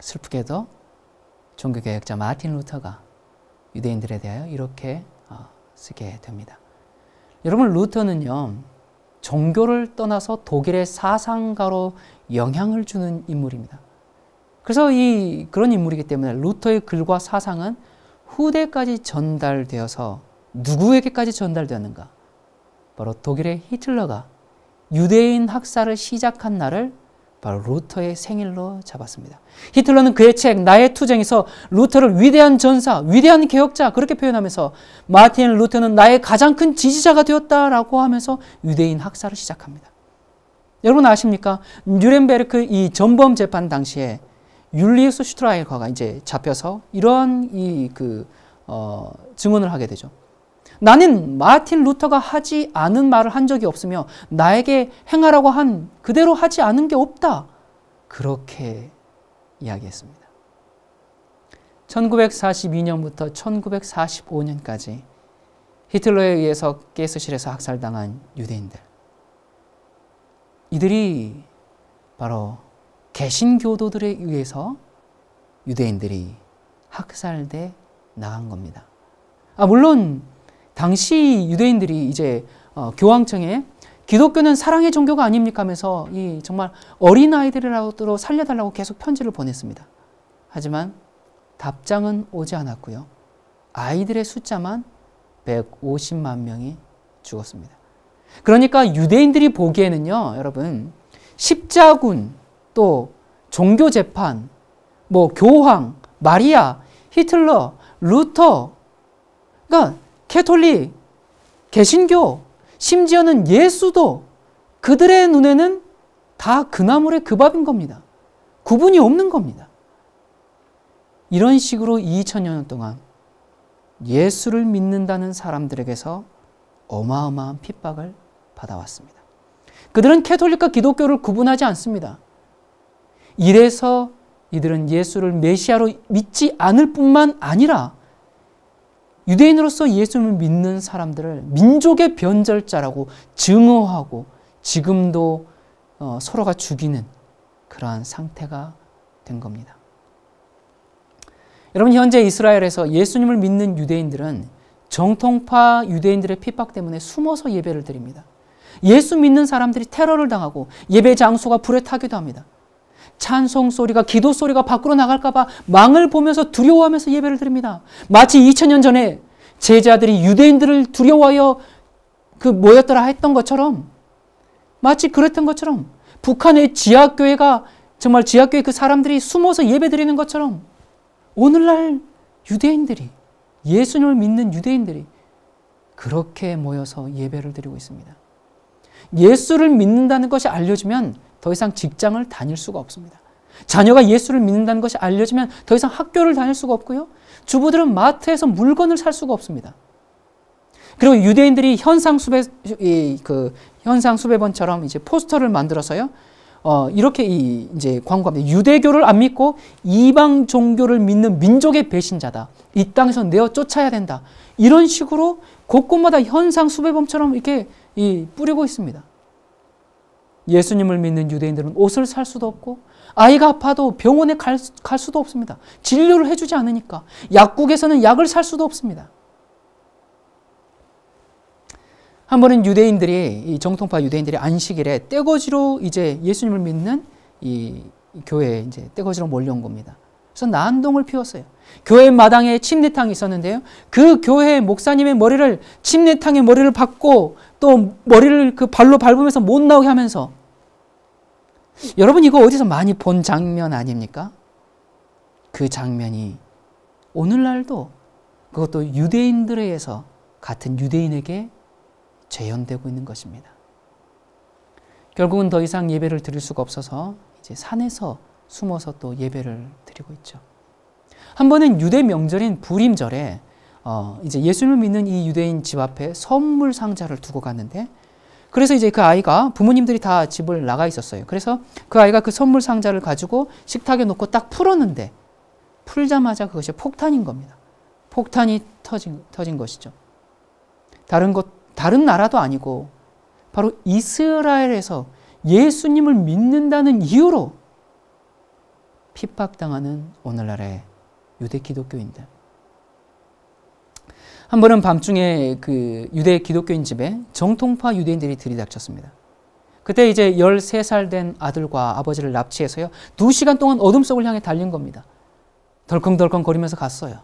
슬프게도 종교개혁자 마틴 루터가 유대인들에 대하여 이렇게 어, 쓰게 됩니다. 여러분 루터는요. 종교를 떠나서 독일의 사상가로 영향을 주는 인물입니다. 그래서 이 그런 인물이기 때문에 루터의 글과 사상은 후대까지 전달되어서 누구에게까지 전달되었는가? 바로 독일의 히틀러가 유대인 학살을 시작한 날을 바로 루터의 생일로 잡았습니다. 히틀러는 그의 책 나의 투쟁에서 루터를 위대한 전사, 위대한 개혁자 그렇게 표현하면서 마틴 루터는 나의 가장 큰 지지자가 되었다라고 하면서 유대인 학살을 시작합니다. 여러분 아십니까? 뉴렌베르크 이 전범 재판 당시에 율리우스 슈트라이커가 이제 잡혀서 이런 이그 어, 증언을 하게 되죠. 나는 마틴 루터가 하지 않은 말을 한 적이 없으며 나에게 행하라고 한 그대로 하지 않은 게 없다. 그렇게 이야기했습니다. 1942년부터 1945년까지 히틀러에 의해서 게스실에서 학살당한 유대인들. 이들이 바로 개신교도들에 의해서 유대인들이 학살돼 나간 겁니다. 아, 물론 당시 유대인들이 이제 어, 교황청에 기독교는 사랑의 종교가 아닙니까 하면서 이 정말 어린 아이들이라도 살려달라고 계속 편지를 보냈습니다. 하지만 답장은 오지 않았고요. 아이들의 숫자만 150만 명이 죽었습니다. 그러니까 유대인들이 보기에는요, 여러분, 십자군, 또 종교 재판, 뭐 교황, 마리아, 히틀러, 루터, 그러니까 캐톨릭, 개신교, 심지어는 예수도 그들의 눈에는 다 그나물의 그 밥인 겁니다. 구분이 없는 겁니다. 이런 식으로 2000년 동안 예수를 믿는다는 사람들에게서 어마어마한 핍박을 받아왔습니다. 그들은 캐톨릭과 기독교를 구분하지 않습니다. 이래서 이들은 예수를 메시아로 믿지 않을 뿐만 아니라 유대인으로서 예수님을 믿는 사람들을 민족의 변절자라고 증오하고 지금도 어, 서로가 죽이는 그러한 상태가 된 겁니다. 여러분 현재 이스라엘에서 예수님을 믿는 유대인들은 정통파 유대인들의 핍박 때문에 숨어서 예배를 드립니다. 예수 믿는 사람들이 테러를 당하고 예배 장소가 불에 타기도 합니다. 찬송 소리가 기도 소리가 밖으로 나갈까 봐 망을 보면서 두려워하면서 예배를 드립니다. 마치 2000년 전에 제자들이 유대인들을 두려워하여 그 모였더라 했던 것처럼 마치 그랬던 것처럼 북한의 지하교회가 정말 지하교회 그 사람들이 숨어서 예배 드리는 것처럼 오늘날 유대인들이 예수님을 믿는 유대인들이 그렇게 모여서 예배를 드리고 있습니다. 예수를 믿는다는 것이 알려지면 더 이상 직장을 다닐 수가 없습니다. 자녀가 예수를 믿는다는 것이 알려지면 더 이상 학교를 다닐 수가 없고요. 주부들은 마트에서 물건을 살 수가 없습니다. 그리고 유대인들이 현상 수배 그 현상 수배번처럼 이제 포스터를 만들어서요. 어, 이렇게 이, 이제 광고합니다. 유대교를 안 믿고 이방 종교를 믿는 민족의 배신자다. 이 땅에서 내어 쫓아야 된다. 이런 식으로 곳곳마다 현상 수배범처럼 이렇게 이, 뿌리고 있습니다. 예수님을 믿는 유대인들은 옷을 살 수도 없고 아이가 아파도 병원에 갈, 갈 수도 없습니다. 진료를 해주지 않으니까 약국에서는 약을 살 수도 없습니다. 한 번은 유대인들이 정통파 유대인들이 안식일에 떼거지로 이제 예수님을 믿는 이 교회에 이제 떼거지로 몰려온 겁니다. 그래서 난동을 피웠어요. 교회 마당에 침례탕이 있었는데요. 그 교회 목사님의 머리를 침례탕에 머리를 박고 또 머리를 그 발로 밟으면서 못 나오게 하면서 여러분 이거 어디서 많이 본 장면 아닙니까? 그 장면이 오늘날도 그것도 유대인들에 서 같은 유대인에게 재현되고 있는 것입니다. 결국은 더 이상 예배를 드릴 수가 없어서 이제 산에서 숨어서 또 예배를 드리고 있죠. 한 번은 유대 명절인 불임절에 어, 이제 예수를 믿는 이 유대인 집 앞에 선물 상자를 두고 갔는데 그래서 이제 그 아이가 부모님들이 다 집을 나가 있었어요. 그래서 그 아이가 그 선물 상자를 가지고 식탁에 놓고 딱 풀었는데 풀자마자 그것이 폭탄인 겁니다. 폭탄이 터진, 터진 것이죠. 다른 것, 다른 나라도 아니고 바로 이스라엘에서 예수님을 믿는다는 이유로 핍박당하는 오늘날의 유대 기독교인들. 한 번은 밤중에 그 유대 기독교인 집에 정통파 유대인들이 들이닥쳤습니다. 그때 이제 13살 된 아들과 아버지를 납치해서요. 2시간 동안 어둠 속을 향해 달린 겁니다. 덜컹덜컹 거리면서 갔어요.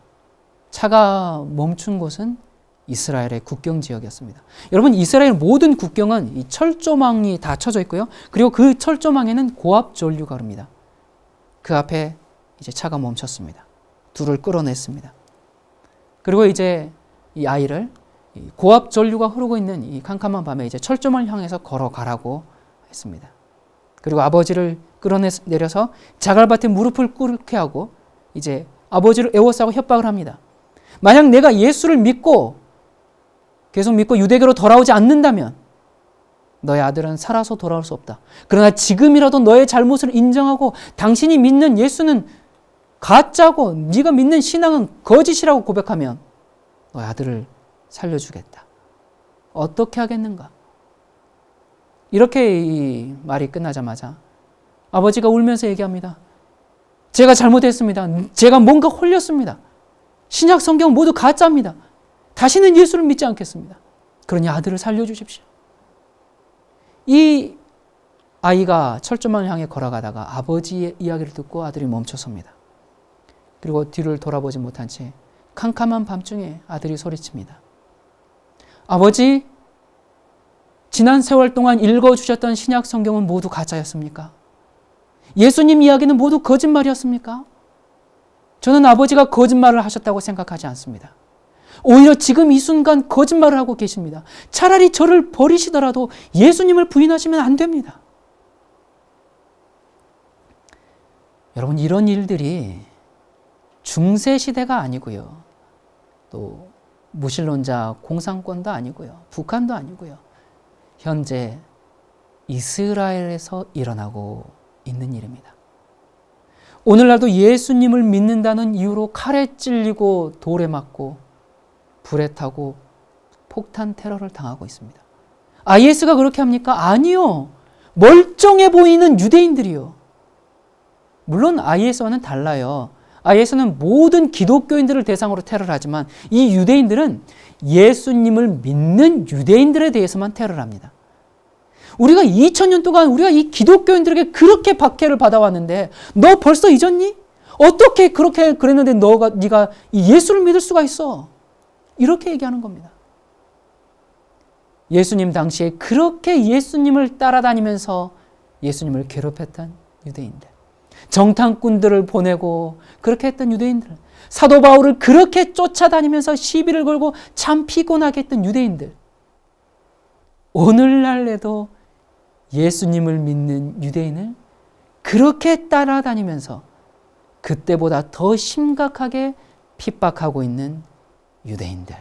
차가 멈춘 곳은 이스라엘의 국경 지역이었습니다. 여러분 이스라엘 모든 국경은 철조망이 다 쳐져 있고요. 그리고 그 철조망에는 고압 전류가 흐릅니다. 그 앞에 이제 차가 멈췄습니다. 둘을 끌어냈습니다. 그리고 이제 이 아이를 고압 전류가 흐르고 있는 이 캄캄한 밤에 이제 철조망을 향해서 걸어가라고 했습니다. 그리고 아버지를 끌어내려서 자갈밭에 무릎을 꿇게 하고 이제 아버지를 애워싸고 협박을 합니다. 만약 내가 예수를 믿고 계속 믿고 유대교로 돌아오지 않는다면 너의 아들은 살아서 돌아올 수 없다. 그러나 지금이라도 너의 잘못을 인정하고 당신이 믿는 예수는 가짜고 네가 믿는 신앙은 거짓이라고 고백하면 너의 아들을 살려주겠다. 어떻게 하겠는가? 이렇게 이 말이 끝나자마자 아버지가 울면서 얘기합니다. 제가 잘못했습니다. 제가 뭔가 홀렸습니다. 신약 성경 모두 가짜입니다. 다시는 예수를 믿지 않겠습니다. 그러니 아들을 살려주십시오. 이 아이가 철조망을 향해 걸어가다가 아버지의 이야기를 듣고 아들이 멈춰섭니다. 그리고 뒤를 돌아보지 못한 채 캄캄한 밤중에 아들이 소리칩니다. 아버지, 지난 세월 동안 읽어주셨던 신약 성경은 모두 가짜였습니까? 예수님 이야기는 모두 거짓말이었습니까? 저는 아버지가 거짓말을 하셨다고 생각하지 않습니다. 오히려 지금 이 순간 거짓말을 하고 계십니다. 차라리 저를 버리시더라도 예수님을 부인하시면 안 됩니다. 여러분, 이런 일들이 중세 시대가 아니고요. 또 무신론자 공산권도 아니고요. 북한도 아니고요. 현재 이스라엘에서 일어나고 있는 일입니다. 오늘날도 예수님을 믿는다는 이유로 칼에 찔리고 돌에 맞고 불에 타고 폭탄 테러를 당하고 있습니다. IS가 아, 그렇게 합니까? 아니요. 멀쩡해 보이는 유대인들이요. 물론 IS와는 달라요. 아, 예수는 모든 기독교인들을 대상으로 테러를 하지만 이 유대인들은 예수님을 믿는 유대인들에 대해서만 테러를 합니다. 우리가 2000년 동안 우리가 이 기독교인들에게 그렇게 박해를 받아왔는데 너 벌써 잊었니? 어떻게 그렇게 그랬는데 너가 네가 예수를 믿을 수가 있어? 이렇게 얘기하는 겁니다. 예수님 당시에 그렇게 예수님을 따라다니면서 예수님을 괴롭혔던 유대인들. 정탐꾼들을 보내고 그렇게 했던 유대인들. 사도 바울을 그렇게 쫓아다니면서 시비를 걸고 참 피곤하게 했던 유대인들. 오늘날에도 예수님을 믿는 유대인을 그렇게 따라다니면서 그때보다 더 심각하게 핍박하고 있는 유대인들.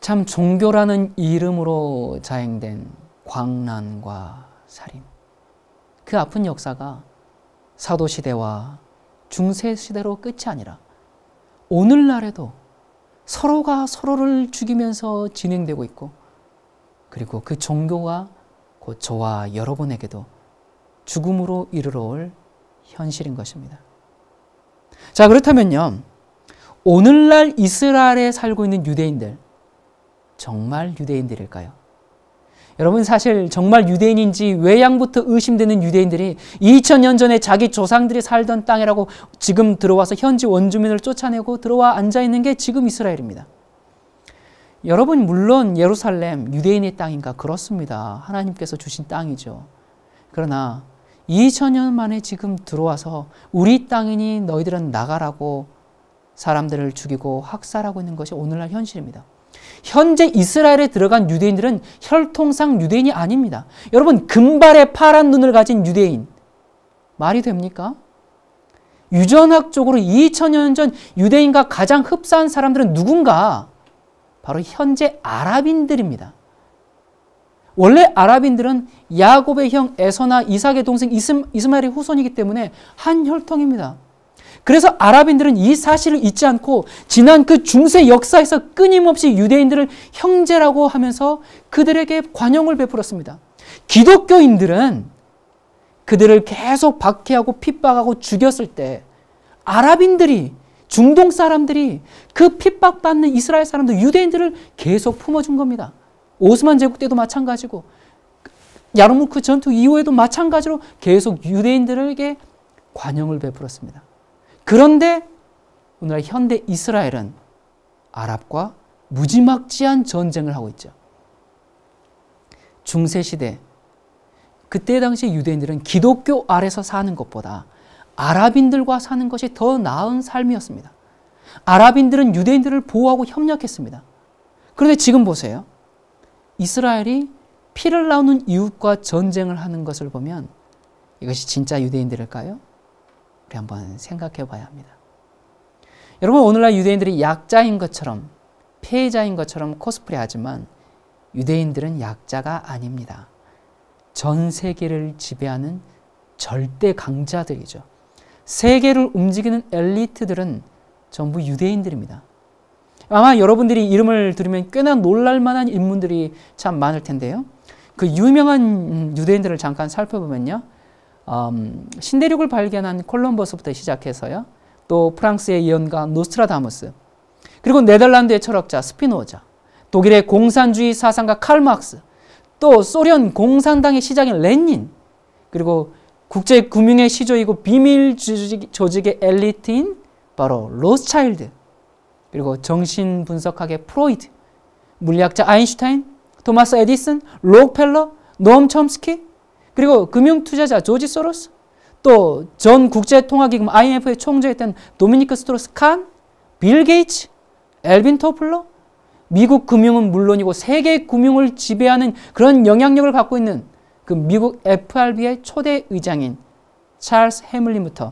참 종교라는 이름으로 자행된 광란과 살인. 그 아픈 역사가 사도시대와 중세시대로 끝이 아니라 오늘날에도 서로가 서로를 죽이면서 진행되고 있고 그리고 그 종교가 곧 저와 여러분에게도 죽음으로 이르러 올 현실인 것입니다. 자, 그렇다면요. 오늘날 이스라엘에 살고 있는 유대인들, 정말 유대인들일까요? 여러분 사실 정말 유대인인지 외양부터 의심되는 유대인들이 2000년 전에 자기 조상들이 살던 땅이라고 지금 들어와서 현지 원주민을 쫓아내고 들어와 앉아 있는 게 지금 이스라엘입니다. 여러분 물론 예루살렘 유대인의 땅인가 그렇습니다. 하나님께서 주신 땅이죠. 그러나 2000년 만에 지금 들어와서 우리 땅이니 너희들은 나가라고 사람들을 죽이고 학살하고 있는 것이 오늘날 현실입니다. 현재 이스라엘에 들어간 유대인들은 혈통상 유대인이 아닙니다. 여러분, 금발에 파란 눈을 가진 유대인. 말이 됩니까? 유전학적으로 2000년 전 유대인과 가장 흡사한 사람들은 누군가? 바로 현재 아랍인들입니다. 원래 아랍인들은 야곱의 형 에서나 이삭의 동생 이스마엘의 후손이기 때문에 한 혈통입니다. 그래서 아랍인들은 이 사실을 잊지 않고 지난 그 중세 역사에서 끊임없이 유대인들을 형제라고 하면서 그들에게 관용을 베풀었습니다. 기독교인들은 그들을 계속 박해하고 핍박하고 죽였을 때 아랍인들이 중동 사람들이 그 핍박받는 이스라엘 사람들 유대인들을 계속 품어준 겁니다. 오스만 제국 때도 마찬가지고 야르무크 전투 이후에도 마찬가지로 계속 유대인들에게 관용을 베풀었습니다. 그런데 오늘날 현대 이스라엘은 아랍과 무지막지한 전쟁을 하고 있죠. 중세시대, 그때 당시 유대인들은 기독교 아래서 사는 것보다 아랍인들과 사는 것이 더 나은 삶이었습니다. 아랍인들은 유대인들을 보호하고 협력했습니다. 그런데 지금 보세요. 이스라엘이 피를 나오는 이웃과 전쟁을 하는 것을 보면 이것이 진짜 유대인들일까요? 우리 한번 생각해 봐야 합니다. 여러분 오늘날 유대인들이 약자인 것처럼 피해자인 것처럼 코스프레하지만 유대인들은 약자가 아닙니다. 전 세계를 지배하는 절대 강자들이죠. 세계를 움직이는 엘리트들은 전부 유대인들입니다. 아마 여러분들이 이름을 들으면 꽤나 놀랄만한 인물들이 참 많을 텐데요. 그 유명한 유대인들을 잠깐 살펴보면요. 음, 신대륙을 발견한 콜럼버스부터 시작해서요. 또 프랑스의 예언가 노스트라다무스, 그리고 네덜란드의 철학자 스피노자, 독일의 공산주의 사상가 칼막스, 또 소련 공산당의 시작인 레닌, 그리고 국제 금융의 시조이고 비밀 조직의 엘리트인 바로 로스차일드, 그리고 정신 분석학의 프로이드, 물리학자 아인슈타인, 토마스 에디슨, 록펠러, 노엄 첨스키, 그리고 금융투자자 조지 소로스, 또 전 국제통화기금 IMF의 총재였던 도미니크 스트로스 칸, 빌 게이츠, 엘빈 토플러, 미국 금융은 물론이고 세계 금융을 지배하는 그런 영향력을 갖고 있는 그 미국 FRB의 초대 의장인 찰스 해물린부터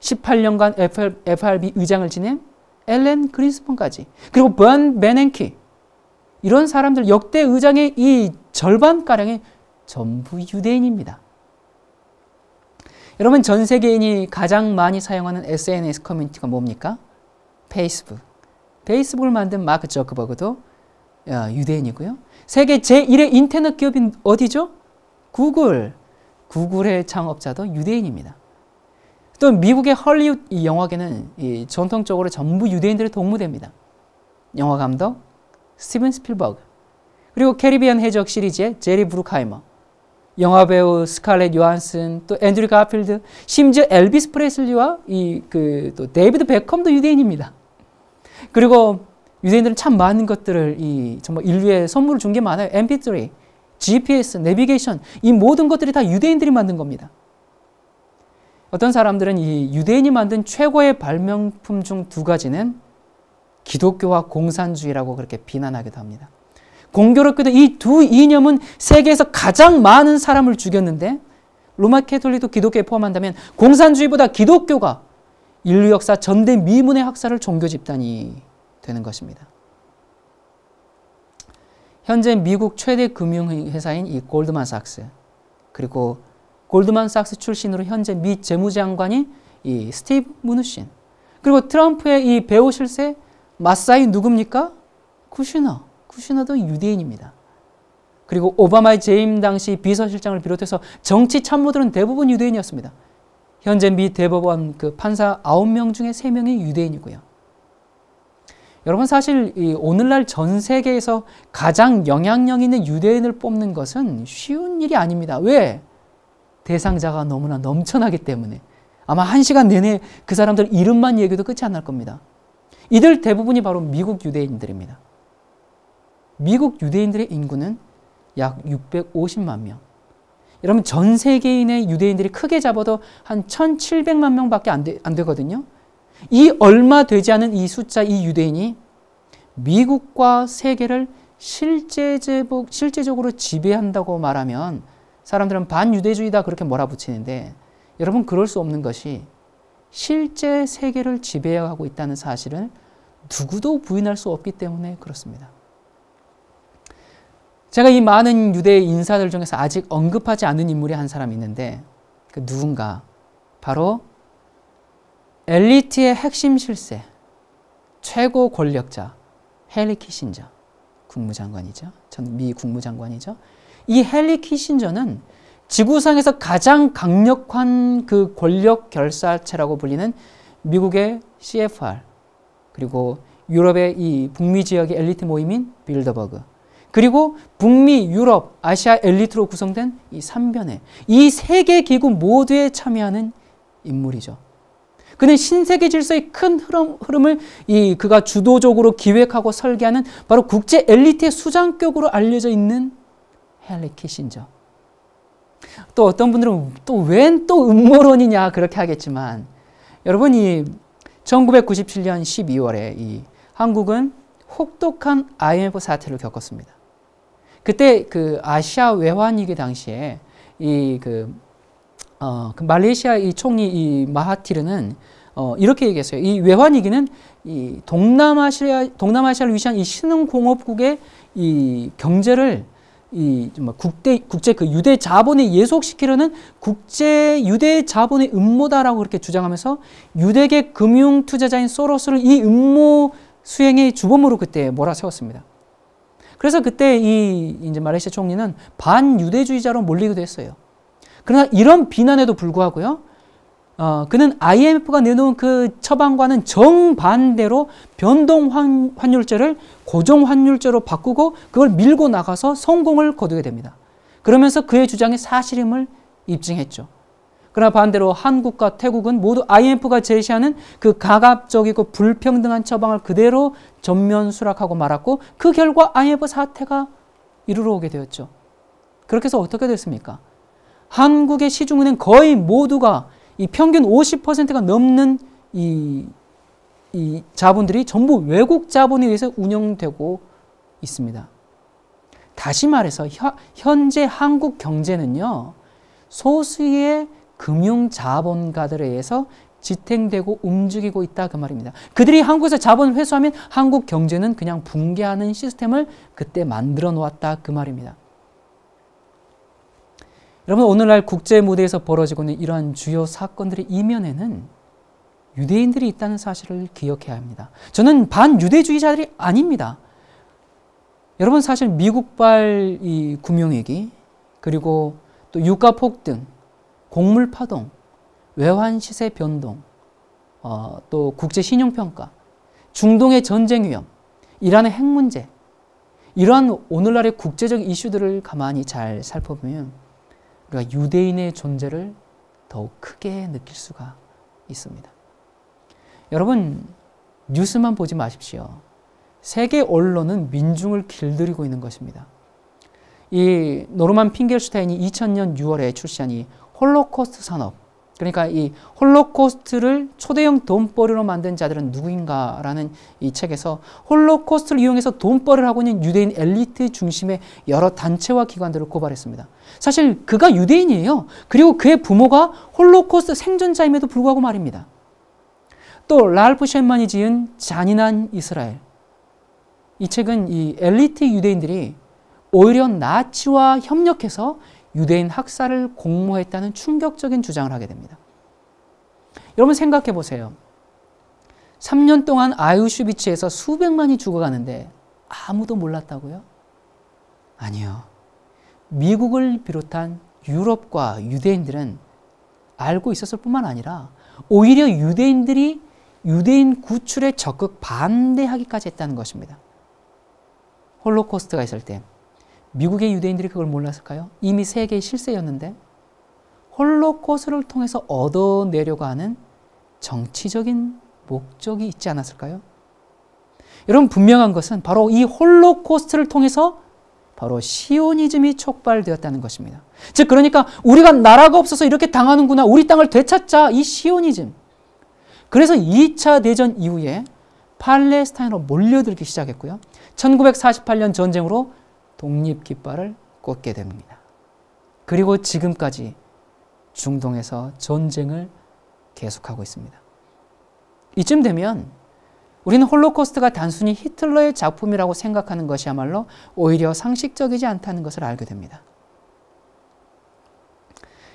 18년간 FRB 의장을 지낸 엘렌 그린스폰까지 그리고 번 베넨키 이런 사람들 역대 의장의 이 절반가량이 전부 유대인입니다. 여러분 전 세계인이 가장 많이 사용하는 SNS 커뮤니티가 뭡니까? 페이스북. 페이스북을 만든 마크 저크버그도 어, 유대인이고요. 세계 제1의 인터넷 기업인 어디죠? 구글. 구글의 창업자도 유대인입니다. 또 미국의 헐리우드 영화계는 전통적으로 전부 유대인들의 동무대입니다. 영화 감독 스티븐 스필버그 그리고 캐리비안 해적 시리즈의 제리 브루카이머 영화배우 스칼렛 요한슨, 또 앤드류 가필드, 심지어 엘비스 프레슬리와 이 그 또 데이비드 베컴도 유대인입니다. 그리고 유대인들은 참 많은 것들을 이 정말 인류에 선물을 준 게 많아요. MP3, GPS, 내비게이션 이 모든 것들이 다 유대인들이 만든 겁니다. 어떤 사람들은 이 유대인이 만든 최고의 발명품 중 두 가지는 기독교와 공산주의라고 그렇게 비난하기도 합니다. 공교롭게도 이 두 이념은 세계에서 가장 많은 사람을 죽였는데 로마 캐톨릭도 기독교에 포함한다면 공산주의보다 기독교가 인류 역사 전대 미문의 학살을 종교 집단이 되는 것입니다. 현재 미국 최대 금융회사인 이 골드만삭스 그리고 골드만삭스 출신으로 현재 미 재무장관인 이 스티브 무누신 그리고 트럼프의 이 배우 실세 마사이 누굽니까? 쿠슈너 쿠시너도 유대인입니다. 그리고 오바마의 재임 당시 비서실장을 비롯해서 정치 참모들은 대부분 유대인이었습니다. 현재 미 대법원 그 판사 9명 중에 3명이 유대인이고요. 여러분 사실 오늘날 전 세계에서 가장 영향력 있는 유대인을 뽑는 것은 쉬운 일이 아닙니다. 왜? 대상자가 너무나 넘쳐나기 때문에 아마 한 시간 내내 그 사람들 이름만 얘기도 끝이 안 날 겁니다. 이들 대부분이 바로 미국 유대인들입니다. 미국 유대인들의 인구는 약 650만 명. 여러분 전 세계인의 유대인들이 크게 잡아도 한 1,700만 명밖에 안, 되, 안 되거든요. 이 얼마 되지 않은 이 숫자 이 유대인이 미국과 세계를 실제제 실제적으로 지배한다고 말하면 사람들은 반유대주의다 그렇게 몰아붙이는데 여러분 그럴 수 없는 것이 실제 세계를 지배하고 있다는 사실을 누구도 부인할 수 없기 때문에 그렇습니다. 제가 이 많은 유대 인사들 중에서 아직 언급하지 않은 인물이 한 사람이 있는데 그 누군가 바로 엘리트의 핵심 실세 최고 권력자 헨리 키신저 국무장관이죠. 전 미 국무장관이죠. 이 헨리 키신저는 지구상에서 가장 강력한 그 권력 결사체라고 불리는 미국의 CFR 그리고 유럽의 이 북미 지역의 엘리트 모임인 빌더버그 그리고 북미, 유럽, 아시아 엘리트로 구성된 이 3변의 이세개 기구 모두에 참여하는 인물이죠. 그는 신세계 질서의 큰 흐름, 을이 그가 주도적으로 기획하고 설계하는 바로 국제 엘리트의 수장격으로 알려져 있는 헨리 키신저. 또 어떤 분들은 또 웬 또 음모론이냐 그렇게 하겠지만 여러분 이 1997년 12월에 이 한국은 혹독한 IMF 사태를 겪었습니다. 그때 그 아시아 외환위기 당시에 이 그 어, 그 말레이시아 이 총리 이 마하티르는 어, 이렇게 얘기했어요. 이 외환위기는 이 동남아시아 동남아시아를 위시한 이 신흥공업국의 이 경제를 이 국대 국제 그 유대 자본에 예속시키려는 국제 유대 자본의 음모다라고 그렇게 주장하면서 유대계 금융 투자자인 소로스를 이 음모 수행의 주범으로 그때 몰아세웠습니다. 그래서 그때 이 이제 말레이시아 총리는 반유대주의자로 몰리기도 했어요. 그러나 이런 비난에도 불구하고요. 어, 그는 IMF가 내놓은 그 처방과는 정반대로 변동 환, 환율제를 고정 환율제로 바꾸고 그걸 밀고 나가서 성공을 거두게 됩니다. 그러면서 그의 주장이 사실임을 입증했죠. 그러나 반대로 한국과 태국은 모두 IMF가 제시하는 그 가갑적이고 불평등한 처방을 그대로 전면 수락하고 말았고 그 결과 IMF 사태가 이르러 오게 되었죠. 그렇게 해서 어떻게 됐습니까? 한국의 시중은행 거의 모두가 이 평균 50%가 넘는 이, 이 자본들이 전부 외국 자본에 의해서 운영되고 있습니다. 다시 말해서 현, 현재 한국 경제는요. 소수의 금융 자본가들에 의해서 지탱되고 움직이고 있다 그 말입니다. 그들이 한국에서 자본을 회수하면 한국 경제는 그냥 붕괴하는 시스템을 그때 만들어 놓았다 그 말입니다. 여러분 오늘날 국제 무대에서 벌어지고 있는 이러한 주요 사건들의 이면에는 유대인들이 있다는 사실을 기억해야 합니다. 저는 반유대주의자들이 아닙니다. 여러분 사실 미국발 이 금융위기 그리고 또 유가 폭등 곡물 파동, 외환 시세 변동, 어, 또 국제 신용 평가, 중동의 전쟁 위험, 이란의 핵 문제 이러한 오늘날의 국제적 이슈들을 가만히 잘 살펴보면 우리가 유대인의 존재를 더욱 크게 느낄 수가 있습니다. 여러분 뉴스만 보지 마십시오. 세계 언론은 민중을 길들이고 있는 것입니다. 이 노르만 핑겔슈타인이 2000년 6월에 출시한 이 홀로코스트 산업. 그러니까 이 홀로코스트를 초대형 돈벌이로 만든 자들은 누구인가라는 이 책에서 홀로코스트를 이용해서 돈벌이를 하고 있는 유대인 엘리트 중심의 여러 단체와 기관들을 고발했습니다. 사실 그가 유대인이에요. 그리고 그의 부모가 홀로코스트 생존자임에도 불구하고 말입니다. 또 랄프 셴만이 지은 잔인한 이스라엘. 이 책은 이 엘리트 유대인들이 오히려 나치와 협력해서 유대인 학살을 공모했다는 충격적인 주장을 하게 됩니다. 여러분 생각해 보세요. 3년 동안 아유슈비츠에서 수백만이 죽어가는데 아무도 몰랐다고요? 아니요. 미국을 비롯한 유럽과 유대인들은 알고 있었을 뿐만 아니라 오히려 유대인들이 유대인 구출에 적극 반대하기까지 했다는 것입니다. 홀로코스트가 있을 때 미국의 유대인들이 그걸 몰랐을까요? 이미 세계의 실세였는데 홀로코스를 통해서 얻어내려고 하는 정치적인 목적이 있지 않았을까요? 여러분 분명한 것은 바로 이 홀로코스트를 통해서 바로 시오니즘이 촉발되었다는 것입니다. 즉 그러니까 우리가 나라가 없어서 이렇게 당하는구나. 우리 땅을 되찾자. 이 시오니즘. 그래서 2차 대전 이후에 팔레스타인으로 몰려들기 시작했고요. 1948년 전쟁으로 독립 깃발을 꽂게 됩니다. 그리고 지금까지 중동에서 전쟁을 계속하고 있습니다. 이쯤 되면 우리는 홀로코스트가 단순히 히틀러의 작품이라고 생각하는 것이야말로 오히려 상식적이지 않다는 것을 알게 됩니다.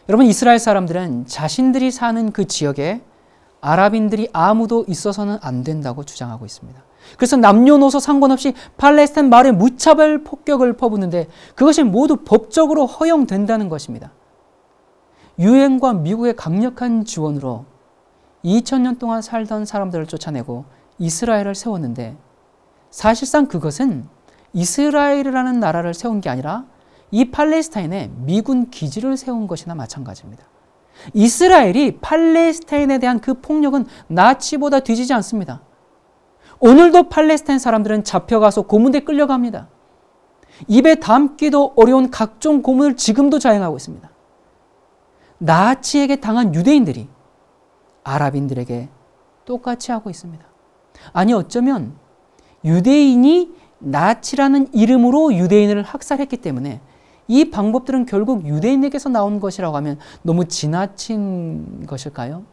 여러분 이스라엘 사람들은 자신들이 사는 그 지역에 아랍인들이 아무도 있어서는 안 된다고 주장하고 있습니다. 그래서 남녀노소 상관없이 팔레스타인 마을에 무차별 폭격을 퍼붓는데 그것이 모두 법적으로 허용된다는 것입니다. 유엔과 미국의 강력한 지원으로 2000년 동안 살던 사람들을 쫓아내고 이스라엘을 세웠는데 사실상 그것은 이스라엘이라는 나라를 세운 게 아니라 이 팔레스타인에 미군 기지를 세운 것이나 마찬가지입니다. 이스라엘이 팔레스타인에 대한 그 폭력은 나치보다 뒤지지 않습니다. 오늘도 팔레스타인 사람들은 잡혀가서 고문대 끌려갑니다. 입에 담기도 어려운 각종 고문을 지금도 자행하고 있습니다. 나치에게 당한 유대인들이 아랍인들에게 똑같이 하고 있습니다. 아니 어쩌면 유대인이 나치라는 이름으로 유대인을 학살했기 때문에 이 방법들은 결국 유대인에게서 나온 것이라고 하면 너무 지나친 것일까요?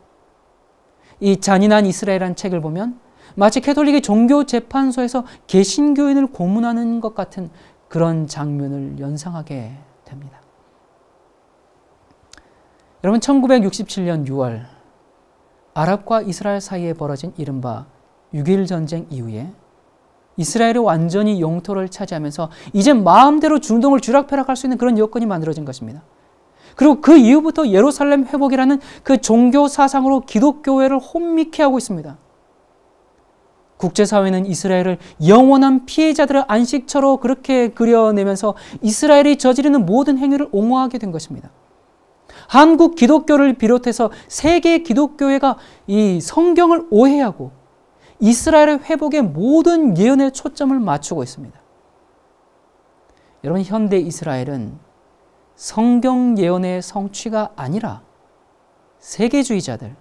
이 잔인한 이스라엘이 책을 보면 마치 캐톨릭의 종교 재판소에서 개신교인을 고문하는 것 같은 그런 장면을 연상하게 됩니다. 여러분 1967년 6월 아랍과 이스라엘 사이에 벌어진 이른바 6일 전쟁 이후에 이스라엘이 완전히 영토를 차지하면서 이제 마음대로 중동을 주락펴락할 수 있는 그런 여건이 만들어진 것입니다. 그리고 그 이후부터 예루살렘 회복이라는 그 종교 사상으로 기독교회를 혼미케 하고 있습니다. 국제사회는 이스라엘을 영원한 피해자들의 안식처로 그렇게 그려내면서 이스라엘이 저지르는 모든 행위를 옹호하게 된 것입니다. 한국 기독교를 비롯해서 세계 기독교회가 이 성경을 오해하고 이스라엘의 회복에 모든 예언에 초점을 맞추고 있습니다. 여러분, 현대 이스라엘은 성경 예언의 성취가 아니라 세계주의자들,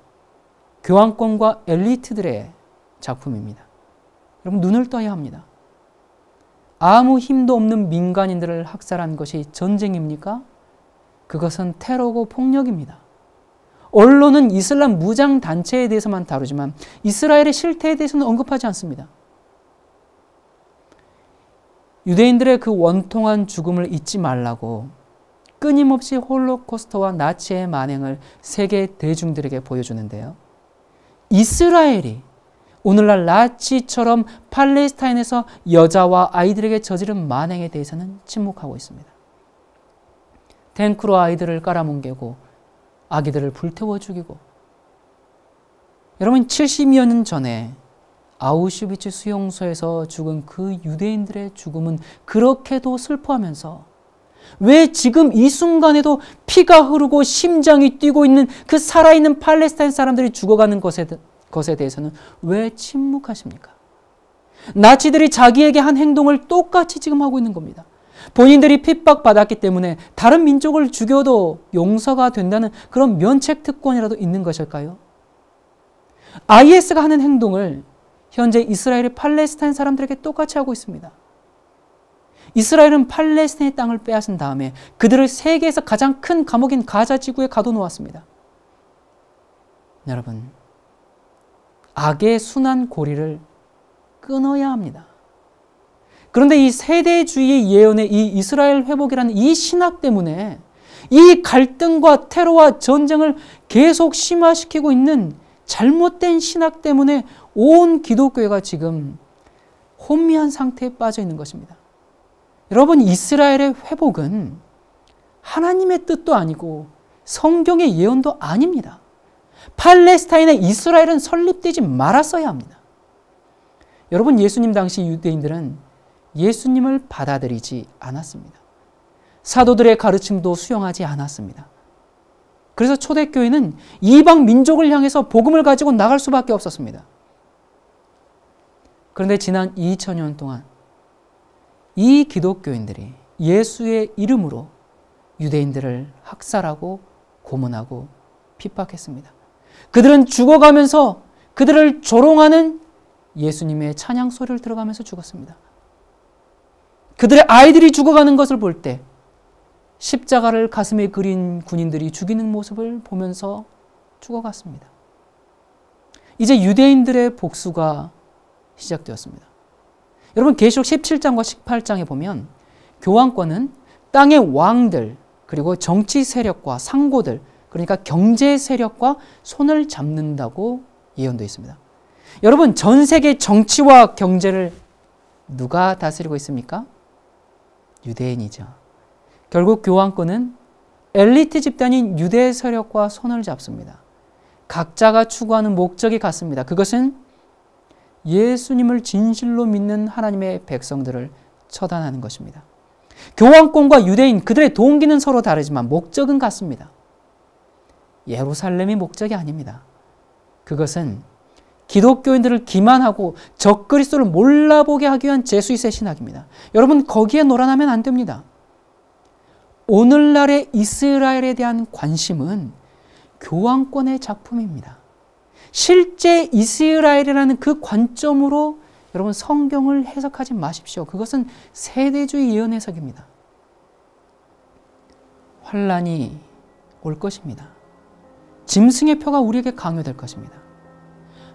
교황권과 엘리트들의 작품입니다. 여러분 눈을 떠야 합니다. 아무 힘도 없는 민간인들을 학살한 것이 전쟁입니까? 그것은 테러고 폭력입니다. 언론은 이슬람 무장 단체에 대해서만 다루지만 이스라엘의 실태에 대해서는 언급하지 않습니다. 유대인들의 그 원통한 죽음을 잊지 말라고 끊임없이 홀로코스트와 나치의 만행을 세계 대중들에게 보여주는데요. 이스라엘이 오늘날 나치처럼 팔레스타인에서 여자와 아이들에게 저지른 만행에 대해서는 침묵하고 있습니다. 탱크로 아이들을 깔아뭉개고 아기들을 불태워 죽이고 여러분 70여 년 전에 아우슈비츠 수용소에서 죽은 그 유대인들의 죽음은 그렇게도 슬퍼하면서 왜 지금 이 순간에도 피가 흐르고 심장이 뛰고 있는 그 살아있는 팔레스타인 사람들이 죽어가는 것에 것에 대해서는 왜 침묵하십니까? 나치들이 자기에게 한 행동을 똑같이 지금 하고 있는 겁니다. 본인들이 핍박받았기 때문에 다른 민족을 죽여도 용서가 된다는 그런 면책 특권이라도 있는 것일까요? IS가 하는 행동을 현재 이스라엘이 팔레스타인 사람들에게 똑같이 하고 있습니다. 이스라엘은 팔레스타인의 땅을 빼앗은 다음에 그들을 세계에서 가장 큰 감옥인 가자 지구에 가둬놓았습니다. 여러분, 악의 순환 고리를 끊어야 합니다. 그런데 이 세대주의 예언의 이 이스라엘 회복이라는 이 신학 때문에 이 갈등과 테러와 전쟁을 계속 심화시키고 있는 잘못된 신학 때문에 온 기독교가 지금 혼미한 상태에 빠져 있는 것입니다. 여러분, 이스라엘의 회복은 하나님의 뜻도 아니고 성경의 예언도 아닙니다. 팔레스타인의 이스라엘은 설립되지 말았어야 합니다. 여러분, 예수님 당시 유대인들은 예수님을 받아들이지 않았습니다. 사도들의 가르침도 수용하지 않았습니다. 그래서 초대교회는 이방 민족을 향해서 복음을 가지고 나갈 수밖에 없었습니다. 그런데 지난 2000년 동안 이 기독교인들이 예수의 이름으로 유대인들을 학살하고 고문하고 핍박했습니다. 그들은 죽어가면서 그들을 조롱하는 예수님의 찬양 소리를 들어가면서 죽었습니다. 그들의 아이들이 죽어가는 것을 볼 때 십자가를 가슴에 그린 군인들이 죽이는 모습을 보면서 죽어갔습니다. 이제 유대인들의 복수가 시작되었습니다. 여러분 계시록 17장과 18장에 보면 교황권은 땅의 왕들 그리고 정치 세력과 상고들 그러니까 경제 세력과 손을 잡는다고 예언되어 있습니다. 여러분, 전 세계 정치와 경제를 누가 다스리고 있습니까? 유대인이죠. 결국 교황권은 엘리트 집단인 유대 세력과 손을 잡습니다. 각자가 추구하는 목적이 같습니다. 그것은 예수님을 진실로 믿는 하나님의 백성들을 처단하는 것입니다. 교황권과 유대인 그들의 동기는 서로 다르지만 목적은 같습니다. 예루살렘이 목적이 아닙니다. 그것은 기독교인들을 기만하고 적그리스도를 몰라보게 하기 위한 제수이세 신학입니다. 여러분 거기에 놀아나면 안 됩니다. 오늘날의 이스라엘에 대한 관심은 교황권의 작품입니다. 실제 이스라엘이라는 그 관점으로 여러분 성경을 해석하지 마십시오. 그것은 세대주의 예언 해석입니다. 환란이 올 것입니다. 짐승의 표가 우리에게 강요될 것입니다.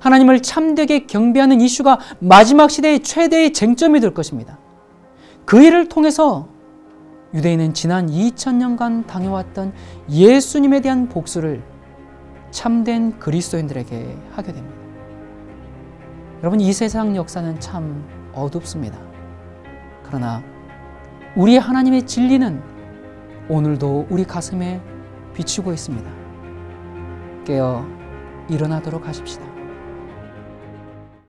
하나님을 참되게 경배하는 이슈가 마지막 시대의 최대의 쟁점이 될 것입니다. 그 일을 통해서 유대인은 지난 2000년간 당해왔던 예수님에 대한 복수를 참된 그리스도인들에게 하게 됩니다. 여러분, 이 세상 역사는 참 어둡습니다. 그러나 우리 하나님의 진리는 오늘도 우리 가슴에 비추고 있습니다. 깨어 일어나도록 하십시다.